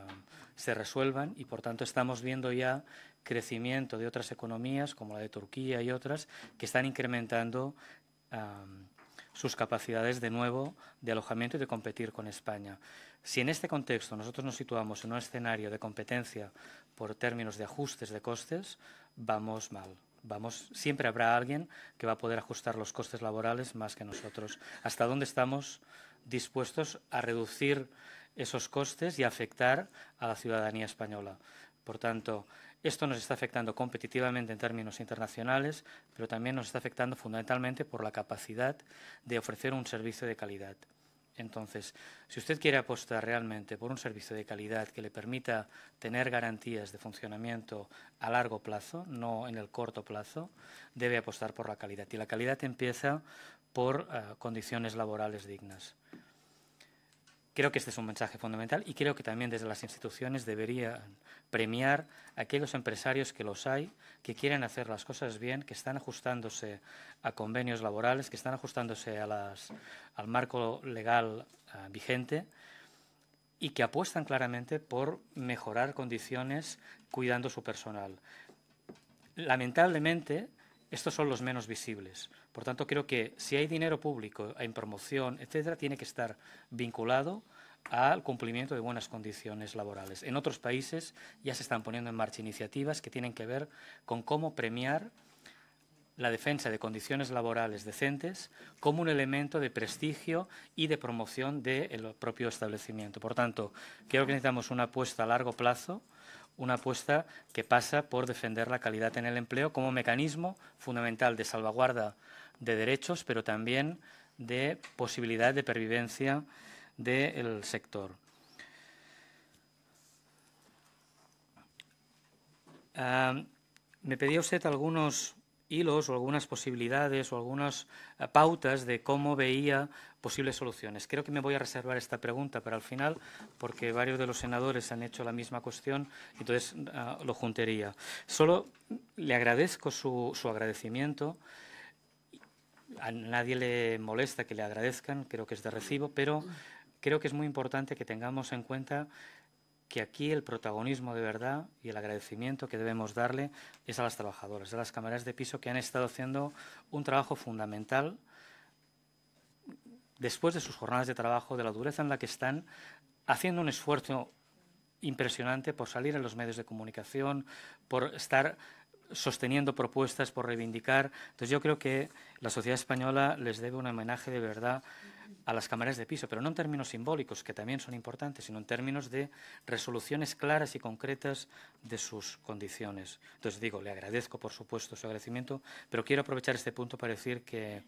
se resuelvan y, por tanto, estamos viendo ya crecimiento de otras economías, como la de Turquía y otras, que están incrementando eh, sus capacidades de nuevo de alojamiento y de competir con España. Si en este contexto nosotros nos situamos en un escenario de competencia por términos de ajustes de costes, vamos mal siempre habrá alguien que va a poder ajustar los costes laborales más que nosotros. ¿Hasta dónde estamos dispuestos a reducir esos costes y afectar a la ciudadanía española? Por tanto, esto nos está afectando competitivamente en términos internacionales, pero también nos está afectando fundamentalmente por la capacidad de ofrecer un servicio de calidad. Entonces, si usted quiere apostar realmente por un servicio de calidad que le permita tener garantías de funcionamiento a largo plazo, no en el corto plazo, debe apostar por la calidad. Y la calidad empieza por eh, condiciones laborales dignas. Creo que este es un mensaje fundamental y creo que también desde las instituciones deberían premiar a aquellos empresarios que los hay, que quieren hacer las cosas bien, que están ajustándose a convenios laborales, que están ajustándose al marco legal eh, vigente y que apuestan claramente por mejorar condiciones cuidando su personal. Lamentablemente, estos son los menos visibles. Por tanto, creo que si hay dinero público en promoción, etcétera, tiene que estar vinculado al cumplimiento de buenas condiciones laborales. En otros países ya se están poniendo en marcha iniciativas que tienen que ver con cómo premiar la defensa de condiciones laborales decentes como un elemento de prestigio y de promoción del propio establecimiento. Por tanto, creo que necesitamos una apuesta a largo plazo, una apuesta que pasa por defender la calidad en el empleo como mecanismo fundamental de salvaguarda de derechos, pero también de posibilidad de pervivencia del sector. Ah, me pedía usted algunos hilos o algunas posibilidades o algunas ah, pautas de cómo veía posibles soluciones. Creo que me voy a reservar esta pregunta para el final porque varios de los senadores han hecho la misma cuestión, entonces ah, lo juntaría. Solo le agradezco su agradecimiento a nadie le molesta que le agradezcan, creo que es de recibo, pero creo que es muy importante que tengamos en cuenta que aquí el protagonismo de verdad y el agradecimiento que debemos darle es a las trabajadoras, a las cámaras de piso que han estado haciendo un trabajo fundamental después de sus jornadas de trabajo, de la dureza en la que están, haciendo un esfuerzo impresionante por salir en los medios de comunicación, por estar sosteniendo propuestas por reivindicar. Entonces yo creo que la sociedad española les debe un homenaje de verdad a las cámaras de piso, pero no en términos simbólicos, que también son importantes, sino en términos de resoluciones claras y concretas de sus condiciones. Entonces digo, le agradezco por supuesto su agradecimiento, pero quiero aprovechar este punto para decir que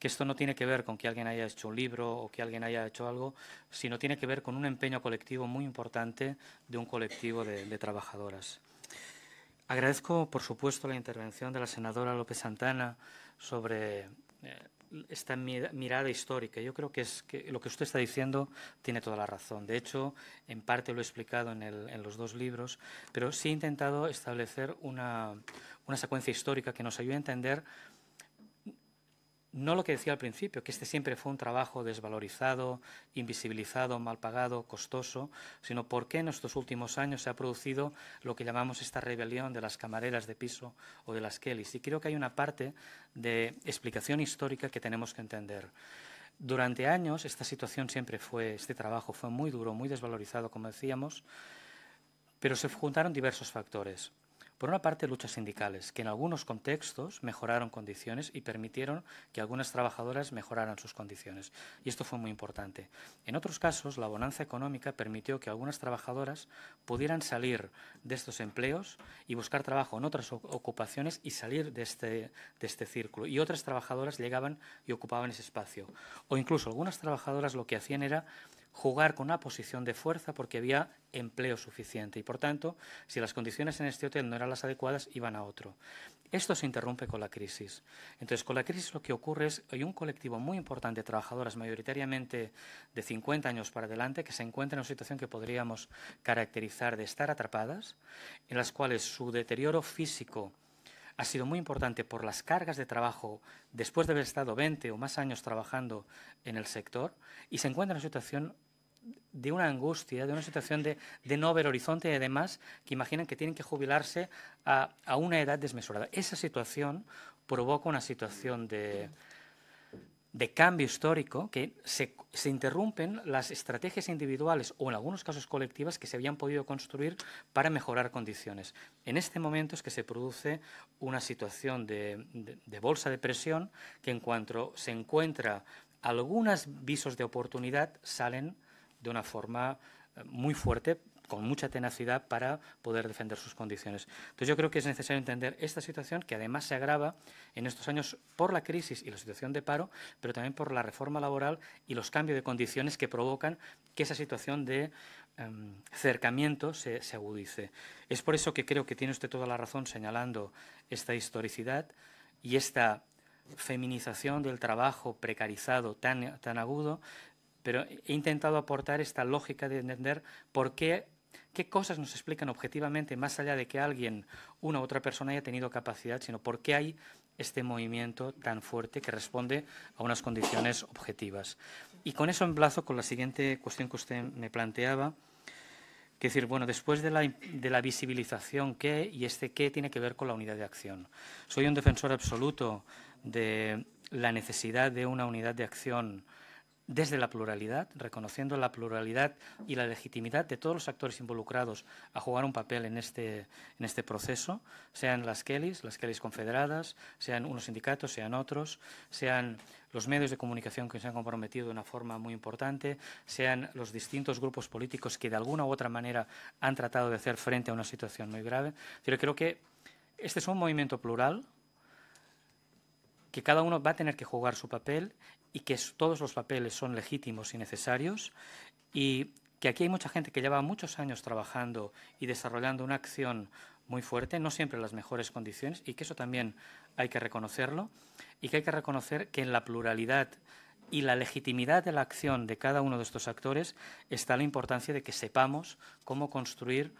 esto no tiene que ver con que alguien haya hecho un libro o que alguien haya hecho algo, sino tiene que ver con un empeño colectivo muy importante de un colectivo de trabajadoras. Agradezco, por supuesto, la intervención de la senadora López Santana sobre eh, esta mirada histórica. Yo creo que, es, que lo que usted está diciendo tiene toda la razón. De hecho, en parte lo he explicado en, los dos libros, pero sí he intentado establecer una, una secuencia histórica que nos ayude a entender no lo que decía al principio, que este siempre fue un trabajo desvalorizado, invisibilizado, mal pagado, costoso, sino por qué en estos últimos años se ha producido lo que llamamos esta rebelión de las camareras de piso o de las Kellys. Y creo que hay una parte de explicación histórica que tenemos que entender. Durante años esta situación siempre fue, este trabajo fue muy duro, muy desvalorizado, como decíamos, pero se juntaron diversos factores. Por una parte, luchas sindicales, que en algunos contextos mejoraron condiciones y permitieron que algunas trabajadoras mejoraran sus condiciones. Y esto fue muy importante. En otros casos, la bonanza económica permitió que algunas trabajadoras pudieran salir de estos empleos y buscar trabajo en otras ocupaciones y salir de este, de este círculo. Y otras trabajadoras llegaban y ocupaban ese espacio. O incluso algunas trabajadoras lo que hacían era jugar con una posición de fuerza porque había empleo suficiente y, por tanto, si las condiciones en este hotel no eran las adecuadas, iban a otro. Esto se interrumpe con la crisis. Entonces, con la crisis lo que ocurre es hay un colectivo muy importante de trabajadoras, mayoritariamente de 50 años para adelante, que se encuentra en una situación que podríamos caracterizar de estar atrapadas, en las cuales su deterioro físico ha sido muy importante por las cargas de trabajo después de haber estado 20 o más años trabajando en el sector y se encuentra en una situación de una angustia, de una situación de, de, no ver horizonte y además que imaginan que tienen que jubilarse a, una edad desmesurada. Esa situación provoca una situación de, cambio histórico que se, interrumpen las estrategias individuales o en algunos casos colectivas que se habían podido construir para mejorar condiciones. En este momento es que se produce una situación de, de bolsa de presión que en cuanto se encuentra algunos visos de oportunidad salen de una forma eh, muy fuerte, con mucha tenacidad para poder defender sus condiciones. Entonces yo creo que es necesario entender esta situación que además se agrava en estos años por la crisis y la situación de paro, pero también por la reforma laboral y los cambios de condiciones que provocan que esa situación de em, cercamiento se, se agudice. Es por eso que creo que tiene usted toda la razón señalando esta historicidad y esta feminización del trabajo precarizado tan, tan agudo, pero he intentado aportar esta lógica de entender por qué qué cosas nos explican objetivamente, más allá de que alguien, una u otra persona haya tenido capacidad, sino por qué hay este movimiento tan fuerte que responde a unas condiciones objetivas. Y con eso emplazo con la siguiente cuestión que usted me planteaba, que decir, bueno, después de la, de la visibilización, ¿qué? Y este qué tiene que ver con la unidad de acción. Soy un defensor absoluto de la necesidad de una unidad de acción desde la pluralidad, reconociendo la pluralidad y la legitimidad de todos los actores involucrados a jugar un papel en este, en este proceso, sean las Kellys, las Kellys confederadas, sean unos sindicatos, sean otros, sean los medios de comunicación que se han comprometido de una forma muy importante, sean los distintos grupos políticos que de alguna u otra manera han tratado de hacer frente a una situación muy grave. Pero creo que este es un movimiento plural, que cada uno va a tener que jugar su papel y que todos los papeles son legítimos y necesarios y que aquí hay mucha gente que lleva muchos años trabajando y desarrollando una acción muy fuerte, no siempre en las mejores condiciones y que eso también hay que reconocerlo y que hay que reconocer que en la pluralidad y la legitimidad de la acción de cada uno de estos actores está la importancia de que sepamos cómo construir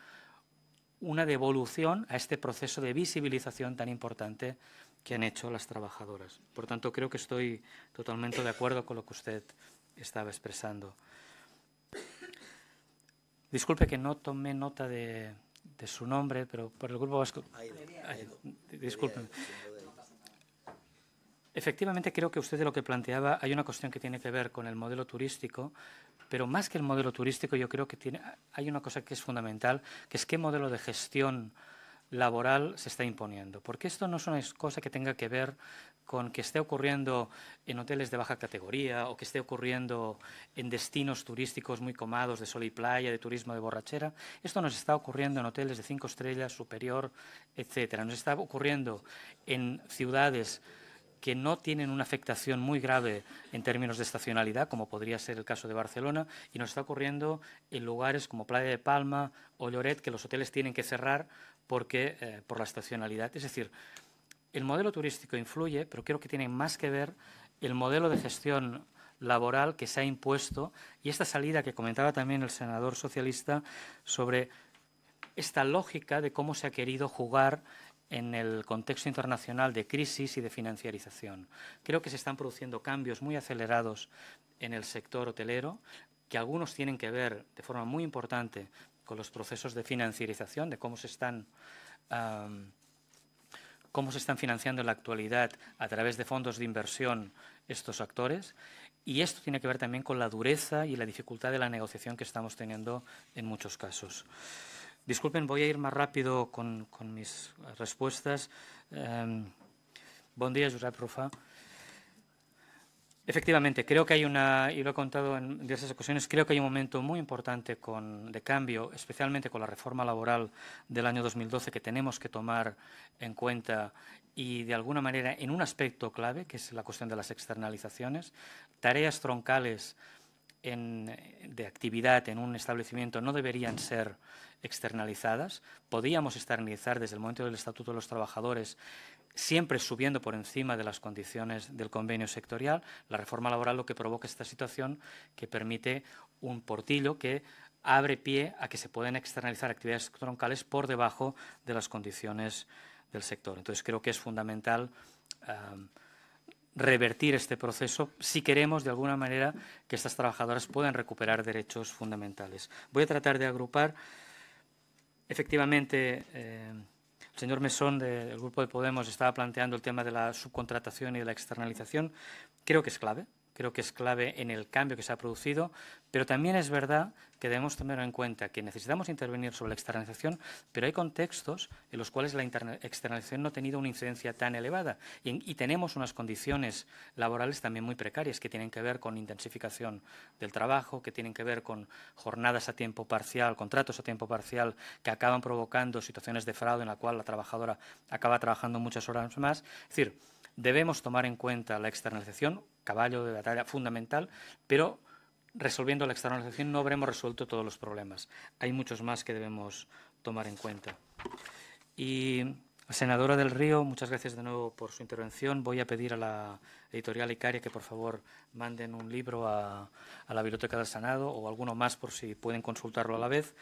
una devolución a este proceso de visibilización tan importante que han hecho las trabajadoras. Por tanto, creo que estoy totalmente de acuerdo con lo que usted estaba expresando. Disculpe que no tomé nota de, su nombre, pero por el Grupo Vasco... Disculpe. Efectivamente, creo que usted de lo que planteaba hay una cuestión que tiene que ver con el modelo turístico, pero más que el modelo turístico, yo creo que tiene, hay una cosa que es fundamental, que es qué modelo de gestión laboral se está imponiendo. Porque esto no es una cosa que tenga que ver con que esté ocurriendo en hoteles de baja categoría o que esté ocurriendo en destinos turísticos muy comados de sol y playa, de turismo de borrachera. Esto nos está ocurriendo en hoteles de cinco estrellas, superior, etcétera. Nos está ocurriendo en ciudades que no tienen una afectación muy grave en términos de estacionalidad, como podría ser el caso de Barcelona, y nos está ocurriendo en lugares como Playa de Palma o Lloret, que los hoteles tienen que cerrar porque, eh, por la estacionalidad. Es decir, el modelo turístico influye, pero creo que tiene más que ver el modelo de gestión laboral que se ha impuesto y esta salida que comentaba también el senador socialista sobre esta lógica de cómo se ha querido jugar en el contexto internacional de crisis y de financiarización. Creo que se están produciendo cambios muy acelerados en el sector hotelero, que algunos tienen que ver de forma muy importante con los procesos de financiarización, de cómo se están, cómo se están financiando en la actualidad a través de fondos de inversión estos actores. Y esto tiene que ver también con la dureza y la dificultad de la negociación que estamos teniendo en muchos casos. Disculpen, voy a ir más rápido con, con mis respuestas. Eh, buen día, Josep Rufa. Efectivamente, creo que hay una, y lo he contado en diversas ocasiones, creo que hay un momento muy importante de cambio, especialmente con la reforma laboral del año 2012 que tenemos que tomar en cuenta y de alguna manera en un aspecto clave, que es la cuestión de las externalizaciones, tareas troncales de actividad en un establecimiento no deberían ser externalizadas. Podíamos externalizar desde el momento del Estatuto de los Trabajadores siempre subiendo por encima de las condiciones del convenio sectorial, la reforma laboral lo que provoca esta situación que permite un portillo que abre pie a que se pueden externalizar actividades troncales por debajo de las condiciones del sector. Entonces creo que es fundamental eh, revertir este proceso si queremos, de alguna manera, que estas trabajadoras puedan recuperar derechos fundamentales. Voy a tratar de agrupar, efectivamente, eh, el señor Mesón del Grupo de Podemos estaba planteando el tema de la subcontratación y de la externalización. Creo que es clave, creo que es clave en el cambio que se ha producido, pero también es verdad que debemos tener en cuenta que necesitamos intervenir sobre la externalización, pero hay contextos en los cuales la externalización no ha tenido una incidencia tan elevada y, tenemos unas condiciones laborales también muy precarias que tienen que ver con intensificación del trabajo, que tienen que ver con jornadas a tiempo parcial, contratos a tiempo parcial que acaban provocando situaciones de fraude en la cual la trabajadora acaba trabajando muchas horas más. Es decir, debemos tomar en cuenta la externalización, caballo de batalla fundamental, pero resolviendo la externalización no habremos resuelto todos los problemas. Hay muchos más que debemos tomar en cuenta. Y Senadora del Río, muchas gracias de nuevo por su intervención. Voy a pedir a la editorial Icaria que por favor manden un libro a, la Biblioteca del Senado o alguno más por si pueden consultarlo a la vez.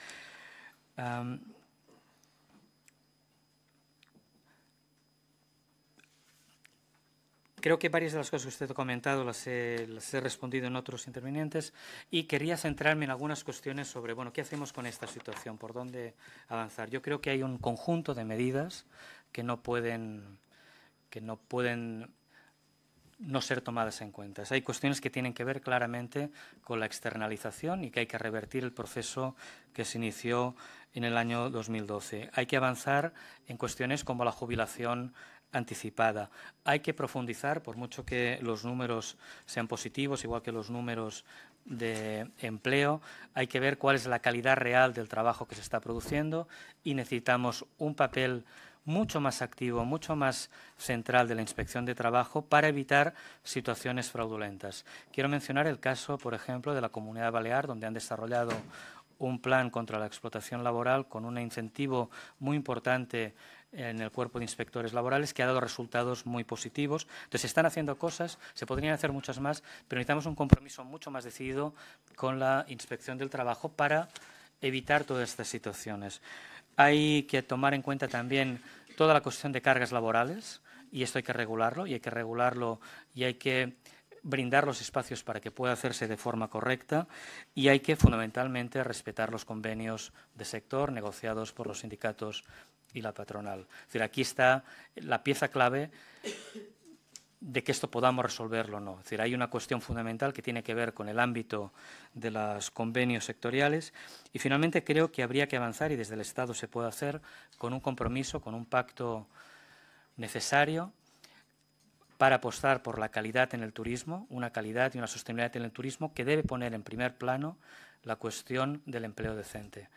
Creo que varias de las cosas que usted ha comentado las he, respondido en otros intervinientes y quería centrarme en algunas cuestiones sobre, bueno, ¿qué hacemos con esta situación? ¿Por dónde avanzar? Yo creo que hay un conjunto de medidas que no pueden, que no pueden no ser tomadas en cuenta. Hay cuestiones que tienen que ver claramente con la externalización y que hay que revertir el proceso que se inició en el año 2012. Hay que avanzar en cuestiones como la jubilación anticipada. Hay que profundizar, por mucho que los números sean positivos, igual que los números de empleo, hay que ver cuál es la calidad real del trabajo que se está produciendo y necesitamos un papel mucho más activo, mucho más central de la inspección de trabajo para evitar situaciones fraudulentas. Quiero mencionar el caso, por ejemplo, de la Comunidad Balear, donde han desarrollado un plan contra la explotación laboral con un incentivo muy importante en el cuerpo de inspectores laborales que ha dado resultados muy positivos. Entonces, se están haciendo cosas, se podrían hacer muchas más, pero necesitamos un compromiso mucho más decidido con la inspección del trabajo para evitar todas estas situaciones. Hay que tomar en cuenta también toda la cuestión de cargas laborales y esto hay que regularlo y hay que regularlo y hay que brindar los espacios para que pueda hacerse de forma correcta y hay que fundamentalmente respetar los convenios de sector negociados por los sindicatos y la patronal. aquí está la pieza clave de que esto podamos resolverlo o no. hay una cuestión fundamental que tiene que ver con el ámbito de los convenios sectoriales y finalmente creo que habría que avanzar, y desde el Estado se puede hacer, con un compromiso, con un pacto necesario para apostar por la calidad en el turismo, una calidad y una sostenibilidad en el turismo que debe poner en primer plano la cuestión del empleo decente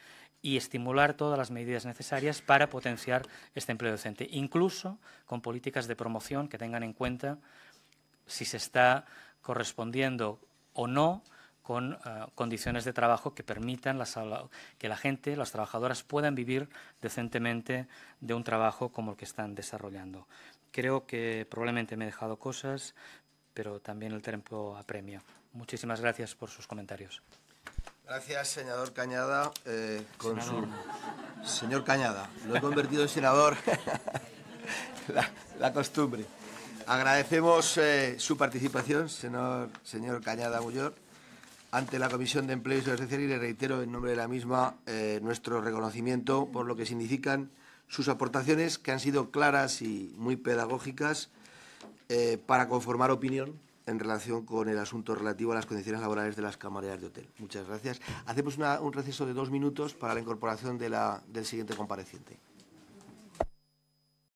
y estimular todas las medidas necesarias para potenciar este empleo docente, incluso con políticas de promoción que tengan en cuenta si se está correspondiendo o no con eh, condiciones de trabajo que permitan que la gente, las trabajadoras, puedan vivir decentemente de un trabajo como el que están desarrollando. Creo que probablemente me he dejado cosas, pero también el tiempo apremia. Muchísimas gracias por sus comentarios. Gracias, señor Cañada. Eh, con Su... Señor Cañada, lo he convertido en senador. la, costumbre. Agradecemos eh, su participación, señor Cañada Mullor. Ante la Comisión de Empleo y Seguridad y le reitero en nombre de la misma eh, nuestro reconocimiento por lo que significan sus aportaciones, que han sido claras y muy pedagógicas para conformar opinión en relación con el asunto relativo a las condiciones laborales de las camareras de hotel. Muchas gracias. Hacemos un receso de dos minutos para la incorporación de del siguiente compareciente.